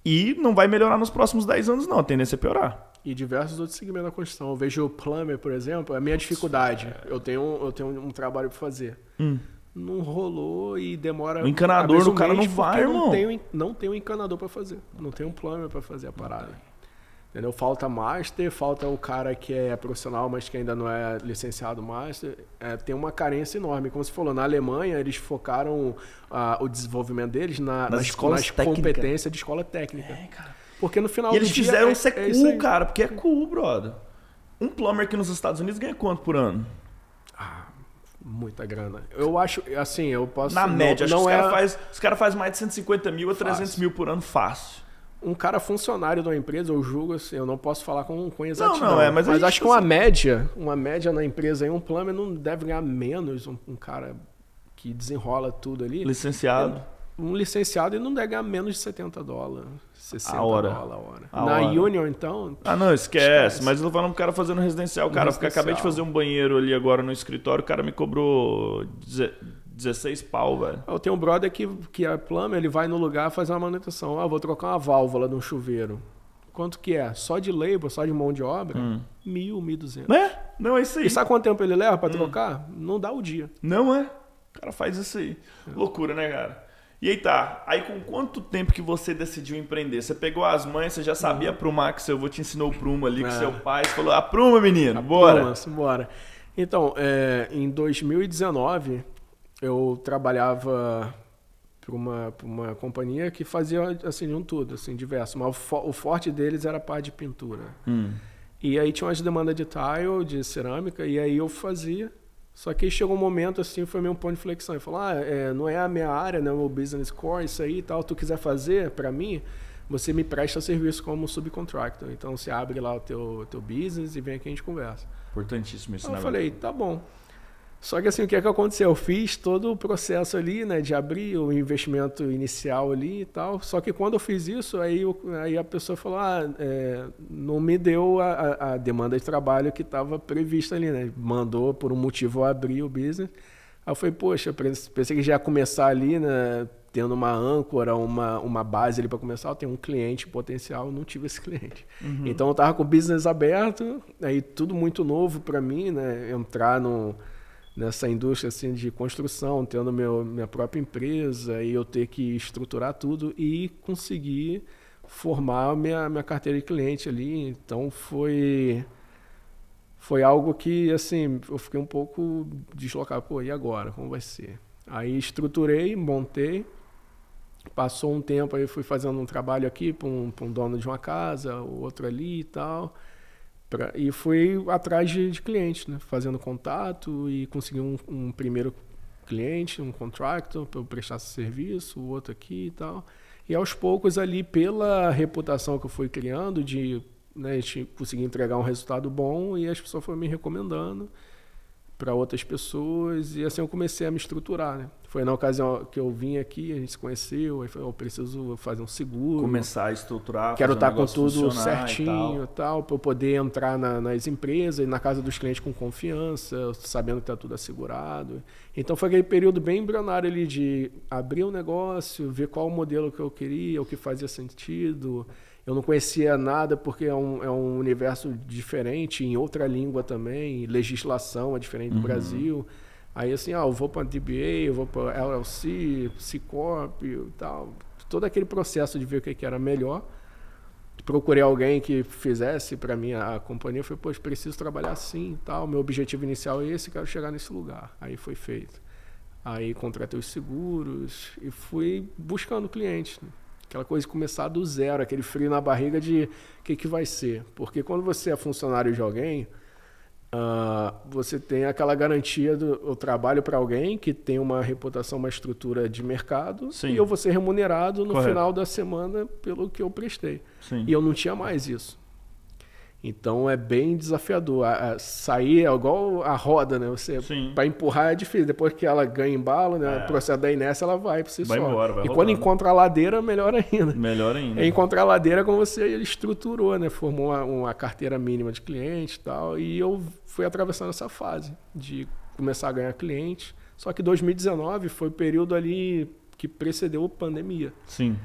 E não vai melhorar nos próximos 10 anos, não. A tendência é piorar. E diversos outros segmentos da construção. Eu vejo o plumber, por exemplo, é a minha Nossa, dificuldade. É... Eu tenho, eu tenho um trabalho para fazer. Hum. Não rolou e demora. O encanador do cara não vai, irmão. Não tenho, não um encanador para fazer. Não tem um plumber para fazer a parada. Entendeu? Falta master, falta o cara que é profissional, mas que ainda não é licenciado master. É, tem uma carência enorme. Como você falou, na Alemanha eles focaram ah, o desenvolvimento deles na, nas, nas, nas competência de escola técnica. É, cara. Porque no final e eles dia, fizeram é, ser é, é cool, cara, porque é cool, brother. Um plumber aqui nos Estados Unidos ganha quanto por ano? Ah, muita grana. Eu acho, assim, eu posso... Na não, média, acho não que os caras é fazem cara faz mais de 150 mil a 300 fácil. mil por ano fácil um cara funcionário de uma empresa, eu julgo, assim, eu não posso falar com, com exatidão. Não, não, é, mas, mas acho que uma assim... média, uma média na empresa aí, um plumber não deve ganhar menos um, um cara que desenrola tudo ali. Licenciado. um licenciado e não deve ganhar menos de 70 dólares. 60 a hora. dólares a hora. A na hora. Union, então. Ah, não, esquece. esquece. Mas eu tô falando um cara fazendo residencial. Cara, residencial. porque acabei de fazer um banheiro ali agora no escritório, o cara me cobrou. Dizer... 16 pau, velho. Eu tenho um brother que, que é plano, ele vai no lugar fazer uma manutenção. Ah, vou trocar uma válvula de um chuveiro. Quanto que é? Só de labor, só de mão de obra? Hum. Mil, mil duzentos. Não é? Não, é isso aí. E sabe quanto tempo ele leva pra hum. trocar? Não dá o dia. Não é? O cara faz isso aí. É. Loucura, né, cara? E aí tá, aí com quanto tempo que você decidiu empreender? Você pegou as mães, você já sabia uhum. prumar que seu avô te ensinou pruma ali, que é. seu pai falou, apruma menino, a bora. Pruma, bora. Então, é, em 2019, eu trabalhava para uma, uma companhia que fazia assim de um tudo, assim diverso. Mas o, fo o forte deles era a parte de pintura. Hum. E aí tinha umas demandas de tile, de cerâmica, e aí eu fazia. Só que chegou um momento assim, foi meio um ponto de flexão. Eu falei, ah, é, não é a minha área, né, o meu business core, isso aí e tal. Tu quiser fazer para mim, você me presta serviço como subcontractor. Então você abre lá o teu, teu business e vem aqui a gente conversa. Importantíssimo isso, então, Eu falei, tá bom. Só que assim, o que, é que aconteceu? Eu fiz todo o processo ali, né, de abrir o investimento inicial ali e tal. Só que quando eu fiz isso, aí, eu, aí a pessoa falou, ah, é, não me deu a, a, demanda de trabalho que estava prevista ali, né? Mandou por um motivo eu abrir o business. Aí eu falei, poxa, pensei que já ia começar ali, né, tendo uma âncora, uma, uma base ali para começar. Eu tenho um cliente potencial, não tive esse cliente. Uhum. Então eu estava com o business aberto, aí tudo muito novo para mim, né? Entrar no nessa indústria assim de construção, tendo meu, minha própria empresa e eu ter que estruturar tudo e conseguir formar minha minha carteira de cliente ali. Então foi foi algo que assim eu fiquei um pouco deslocado. Pô, e agora como vai ser? Aí estruturei, montei. Passou um tempo aí fui fazendo um trabalho aqui para um, um dono de uma casa, outro ali e tal. Pra, e fui atrás de, de clientes, né? fazendo contato e consegui um, um primeiro cliente, um contractor para eu prestar serviço, o outro aqui e tal. E aos poucos ali, pela reputação que eu fui criando de né, conseguir entregar um resultado bom e as pessoas foram me recomendando para outras pessoas e assim eu comecei a me estruturar, né? Foi na ocasião que eu vim aqui, a gente se conheceu, aí falei: eu preciso fazer um seguro. Começar a estruturar, Quero estar um tá com tudo certinho e tal, tal para eu poder entrar na, nas empresas e na casa dos clientes com confiança, sabendo que está tudo assegurado. Então foi aquele período bem embrionário ali de abrir o um negócio, ver qual o modelo que eu queria, o que fazia sentido, eu não conhecia nada porque é um, é um universo diferente, em outra língua também, legislação é diferente do uhum. Brasil. Aí assim, ah, eu vou para a DBA, eu vou para LLC, c e tal. Todo aquele processo de ver o que, que era melhor. Procurei alguém que fizesse para mim a companhia. Eu falei, pois preciso trabalhar assim e tal. Meu objetivo inicial é esse, quero chegar nesse lugar. Aí foi feito. Aí contratei os seguros e fui buscando clientes. Né? Aquela coisa de começar do zero, aquele frio na barriga de o que, que vai ser. Porque quando você é funcionário de alguém, uh, você tem aquela garantia do trabalho para alguém que tem uma reputação, uma estrutura de mercado, Sim. e eu vou ser remunerado no Correto. final da semana pelo que eu prestei. Sim. E eu não tinha mais isso. Então é bem desafiador. A, a sair é igual a roda, né? Você para empurrar é difícil. Depois que ela ganha embalo, né? É. O processo da inércia ela vai para si vai só. Embora, vai e rodando. quando encontra a ladeira, melhor ainda. Melhor ainda. É encontrar a ladeira como você estruturou, né? Formou uma, uma carteira mínima de clientes e tal. E eu fui atravessando essa fase de começar a ganhar clientes. Só que 2019 foi o período ali que precedeu a pandemia. Sim.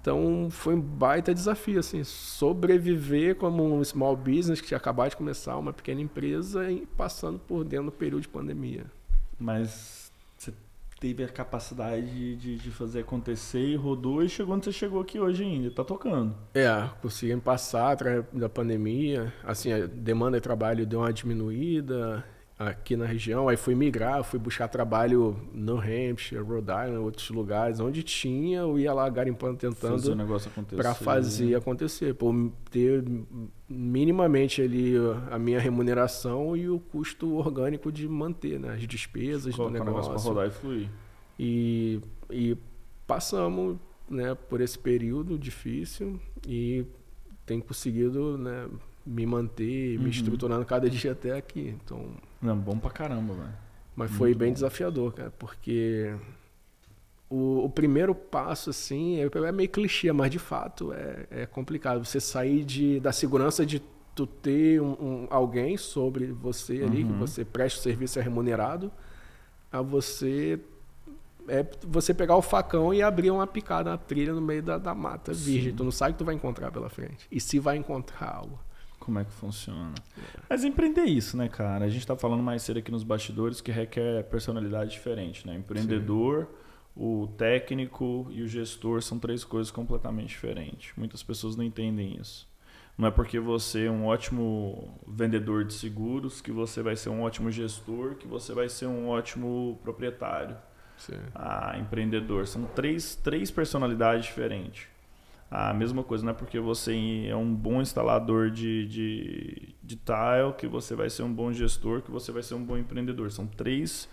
Então foi um baita desafio, assim, sobreviver como um small business que tinha acabado de começar, uma pequena empresa, e passando por dentro do período de pandemia. Mas você teve a capacidade de, de fazer acontecer e rodou e chegou onde você chegou aqui hoje ainda, tá tocando. É, conseguimos passar da pandemia, assim, a demanda de trabalho deu uma diminuída, aqui na região. Aí fui migrar, fui buscar trabalho no Hampshire, Rhode Island, outros lugares, onde tinha, eu ia lá garimpando, tentando fazer o negócio acontecer. Pra né? fazer acontecer. para ter minimamente ali a minha remuneração e o custo orgânico de manter, né? As despesas do negócio. O negócio pra rodar e fluir. E, e passamos né, por esse período difícil e tenho conseguido né, me manter, uhum. me estruturando cada dia até aqui. Então, não, bom pra caramba, velho. Mas foi Muito bem bom. desafiador, cara, porque o, o, primeiro passo, assim, é, é, meio clichê, mas de fato é, é complicado. Você sair de, da segurança de tu ter um, um alguém sobre você ali, uhum. que você presta o serviço é remunerado, a você é você pegar o facão e abrir uma picada, na trilha no meio da, da mata virgem. Tu não sabe o que tu vai encontrar pela frente. E se vai encontrar algo como é que funciona. Mas empreender é isso, né, cara? A gente está falando mais cedo aqui nos bastidores que requer personalidade diferente, né? Empreendedor, Sim. o técnico e o gestor são três coisas completamente diferentes. Muitas pessoas não entendem isso. Não é porque você é um ótimo vendedor de seguros que você vai ser um ótimo gestor, que você vai ser um ótimo proprietário. Sim. Ah, empreendedor. São três, três personalidades diferentes. A mesma coisa, não é porque você é um bom instalador de, de, de tile que você vai ser um bom gestor, que você vai ser um bom empreendedor. São três.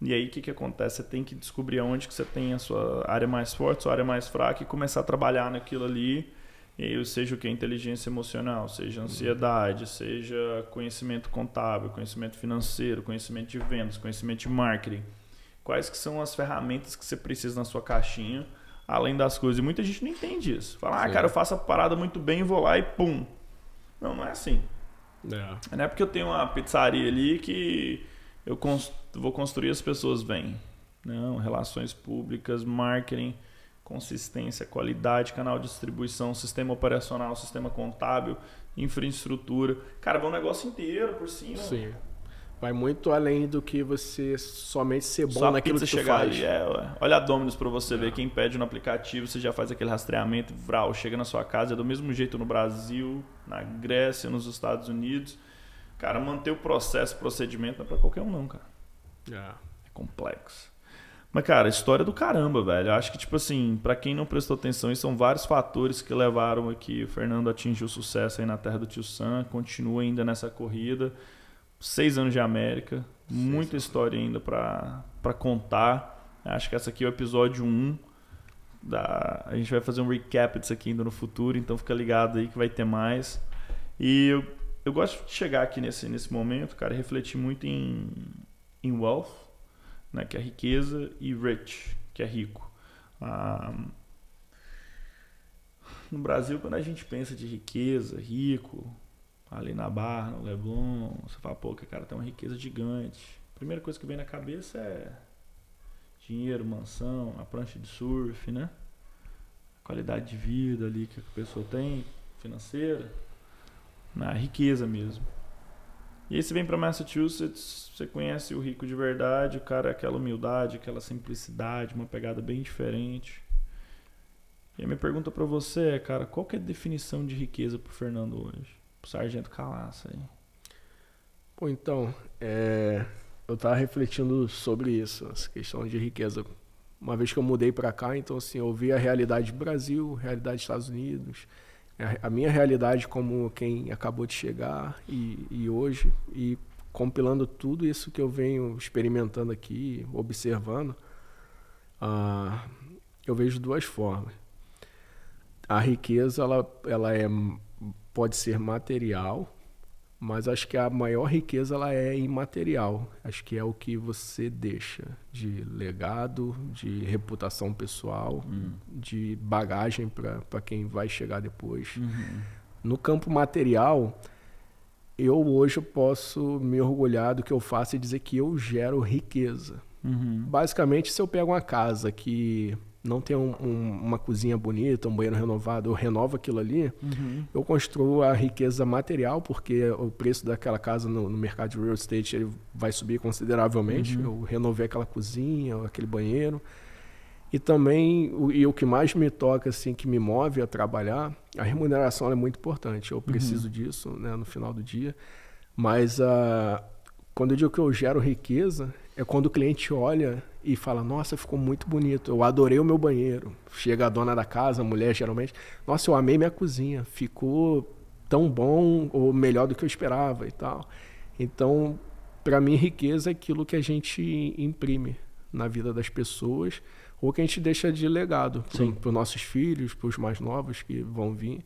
E aí o que, que acontece? Você tem que descobrir onde que você tem a sua área mais forte, sua área mais fraca e começar a trabalhar naquilo ali. E seja o que? Inteligência emocional, seja uhum. ansiedade, seja conhecimento contábil, conhecimento financeiro, conhecimento de vendas, conhecimento de marketing. Quais que são as ferramentas que você precisa na sua caixinha além das coisas. E muita gente não entende isso. Fala, ah, cara, eu faço a parada muito bem, vou lá e pum. Não, não é assim. É. Não é porque eu tenho uma pizzaria ali que eu const... vou construir as pessoas vêm. Não, relações públicas, marketing, consistência, qualidade, canal de distribuição, sistema operacional, sistema contábil, infraestrutura. Cara, vai um negócio inteiro por cima. Sim. Vai muito além do que você somente ser bom Só naquilo que você chegar faz. Ali, é, Olha a Dominus para você é. ver quem pede no aplicativo, você já faz aquele rastreamento, vral, chega na sua casa, é do mesmo jeito no Brasil, na Grécia, nos Estados Unidos. Cara, manter o processo, procedimento não é para qualquer um não, cara. É. é complexo. Mas cara, história do caramba, velho. Eu acho que tipo assim, para quem não prestou atenção, são vários fatores que levaram aqui o Fernando a atingir o sucesso aí na terra do Tio Sam, continua ainda nessa corrida seis anos de América, seis muita anos. história ainda para contar. Acho que essa aqui é o episódio 1. Um da... A gente vai fazer um recap disso aqui ainda no futuro, então fica ligado aí que vai ter mais. E eu, eu gosto de chegar aqui nesse, nesse momento, cara, refletir muito em, em wealth, né, que é riqueza, e rich, que é rico. Ah, no Brasil, quando a gente pensa de riqueza, rico, ali na Barra, no Leblon, você fala, pô, que cara tem uma riqueza gigante. A primeira coisa que vem na cabeça é dinheiro, mansão, a prancha de surf, né? A qualidade de vida ali que a pessoa tem, financeira, na riqueza mesmo. E aí você vem para Massachusetts, você conhece o rico de verdade, o cara é aquela humildade, aquela simplicidade, uma pegada bem diferente. E a minha pergunta para você é, cara, qual que é a definição de riqueza pro Fernando hoje? pro Sargento Calaça aí. Pô, então, é, eu tava refletindo sobre isso, essa questão de riqueza. Uma vez que eu mudei para cá, então assim, eu vi a realidade do Brasil, realidade dos Estados Unidos, é, a minha realidade como quem acabou de chegar e, e hoje, e compilando tudo isso que eu venho experimentando aqui, observando, uh, eu vejo duas formas. A riqueza, ela, ela é pode ser material, mas acho que a maior riqueza ela é imaterial. Acho que é o que você deixa de legado, de reputação pessoal, uhum. de bagagem para quem vai chegar depois. Uhum. No campo material, eu hoje posso me orgulhar do que eu faço e dizer que eu gero riqueza. Uhum. Basicamente, se eu pego uma casa que não tem um, um, uma cozinha bonita, um banheiro renovado, eu renovo aquilo ali, uhum. eu construo a riqueza material, porque o preço daquela casa no, no mercado de real estate ele vai subir consideravelmente. Uhum. Eu renovei aquela cozinha, aquele banheiro. E também, o, e o que mais me toca, assim, que me move a trabalhar, a remuneração é muito importante. Eu preciso uhum. disso né, no final do dia. Mas a, ah, quando eu digo que eu gero riqueza, é quando o cliente olha e fala: Nossa, ficou muito bonito, eu adorei o meu banheiro. Chega a dona da casa, a mulher geralmente: Nossa, eu amei minha cozinha, ficou tão bom ou melhor do que eu esperava e tal. Então, para mim, riqueza é aquilo que a gente imprime na vida das pessoas ou que a gente deixa de legado para os nossos filhos, para os mais novos que vão vir.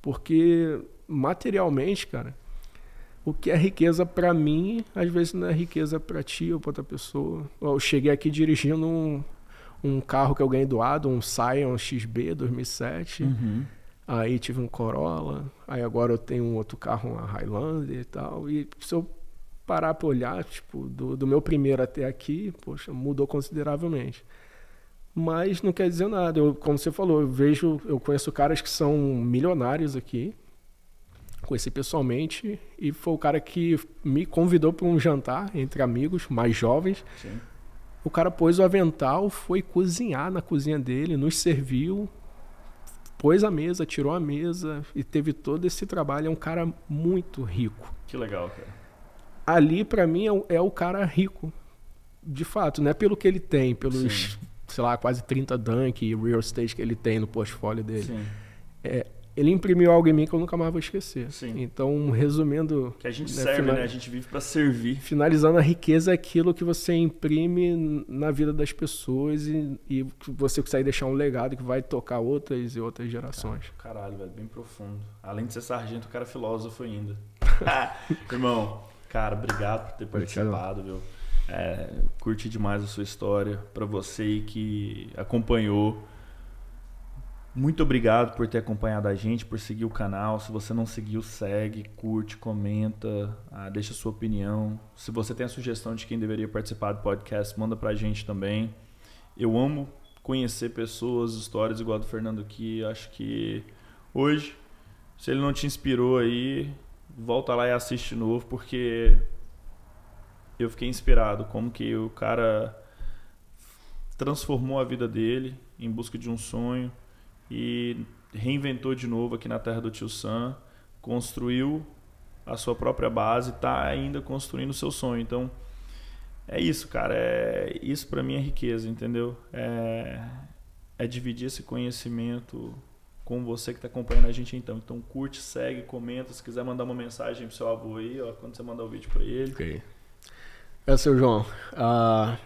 Porque materialmente, cara, o que é riqueza para mim, às vezes não é riqueza para ti ou para outra pessoa. Eu cheguei aqui dirigindo um, um carro que eu ganhei doado, um Scion XB 2007. Uhum. Aí tive um Corolla, aí agora eu tenho um outro carro, uma Highlander e tal. E se eu parar para olhar, tipo, do, do meu primeiro até aqui, poxa, mudou consideravelmente. Mas não quer dizer nada. Eu, como você falou, eu vejo, eu conheço caras que são milionários aqui, Conheci pessoalmente e foi o cara que me convidou para um jantar entre amigos mais jovens. Sim. O cara pôs o avental, foi cozinhar na cozinha dele, nos serviu, pôs a mesa, tirou a mesa e teve todo esse trabalho. É um cara muito rico. Que legal, cara. Ali, para mim, é o, é o, cara rico. De fato, não é pelo que ele tem, pelos, Sim. sei lá, quase 30 dunk e real estate que ele tem no portfólio dele. Sim. É, ele imprimiu algo em mim que eu nunca mais vou esquecer. Sim. Então, resumindo. Que a gente né, serve, final... né? A gente vive para servir. Finalizando, a riqueza é aquilo que você imprime na vida das pessoas e, que você consegue deixar um legado que vai tocar outras e outras gerações. Caralho, velho, bem profundo. Além de ser sargento, o cara é filósofo ainda. Irmão, cara, obrigado por ter participado, obrigado. viu? É, curti demais a sua história. Para você que acompanhou. Muito obrigado por ter acompanhado a gente, por seguir o canal. Se você não seguiu, segue, curte, comenta, ah, deixa sua opinião. Se você tem a sugestão de quem deveria participar do podcast, manda pra gente também. Eu amo conhecer pessoas, histórias igual a do Fernando aqui. Acho que hoje, se ele não te inspirou aí, volta lá e assiste de novo, porque eu fiquei inspirado como que o cara transformou a vida dele em busca de um sonho e reinventou de novo aqui na terra do tio Sam, construiu a sua própria base, está ainda construindo o seu sonho. Então, é isso, cara. É, isso para mim é riqueza, entendeu? É, é dividir esse conhecimento com você que está acompanhando a gente então. Então curte, segue, comenta. Se quiser mandar uma mensagem pro seu avô aí, ó, quando você mandar o vídeo para ele. Ok. É, seu João. Uh,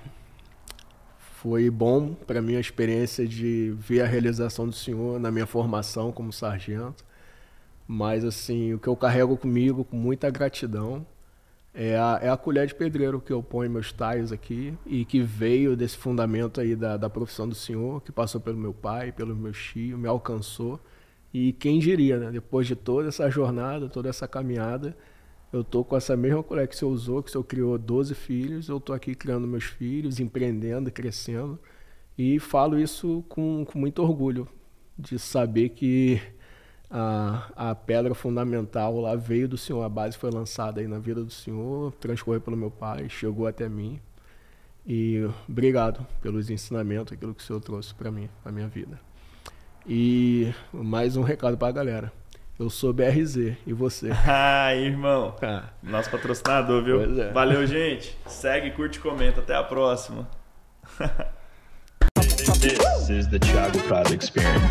foi bom para mim a experiência de ver a realização do senhor na minha formação como sargento. Mas, assim, o que eu carrego comigo com muita gratidão é a, é a colher de pedreiro que eu ponho meus tais aqui e que veio desse fundamento aí da, da profissão do senhor, que passou pelo meu pai, pelo meu tio, me alcançou. E quem diria, né? Depois de toda essa jornada, toda essa caminhada, eu tô com essa mesma colher que o senhor usou, que o senhor criou 12 filhos, eu tô aqui criando meus filhos, empreendendo, crescendo. E falo isso com, com muito orgulho, de saber que a, a pedra fundamental lá veio do senhor, a base foi lançada aí na vida do senhor, transcorreu pelo meu pai, chegou até mim. E obrigado pelos ensinamentos, aquilo que o senhor trouxe para mim, a minha vida. E mais um recado para a galera. Eu sou BRZ. E você? ah, irmão. Ah. Nosso patrocinador, viu? É. Valeu, gente. Segue, curte e comenta. Até a próxima. This is the Thiago Prado Experience.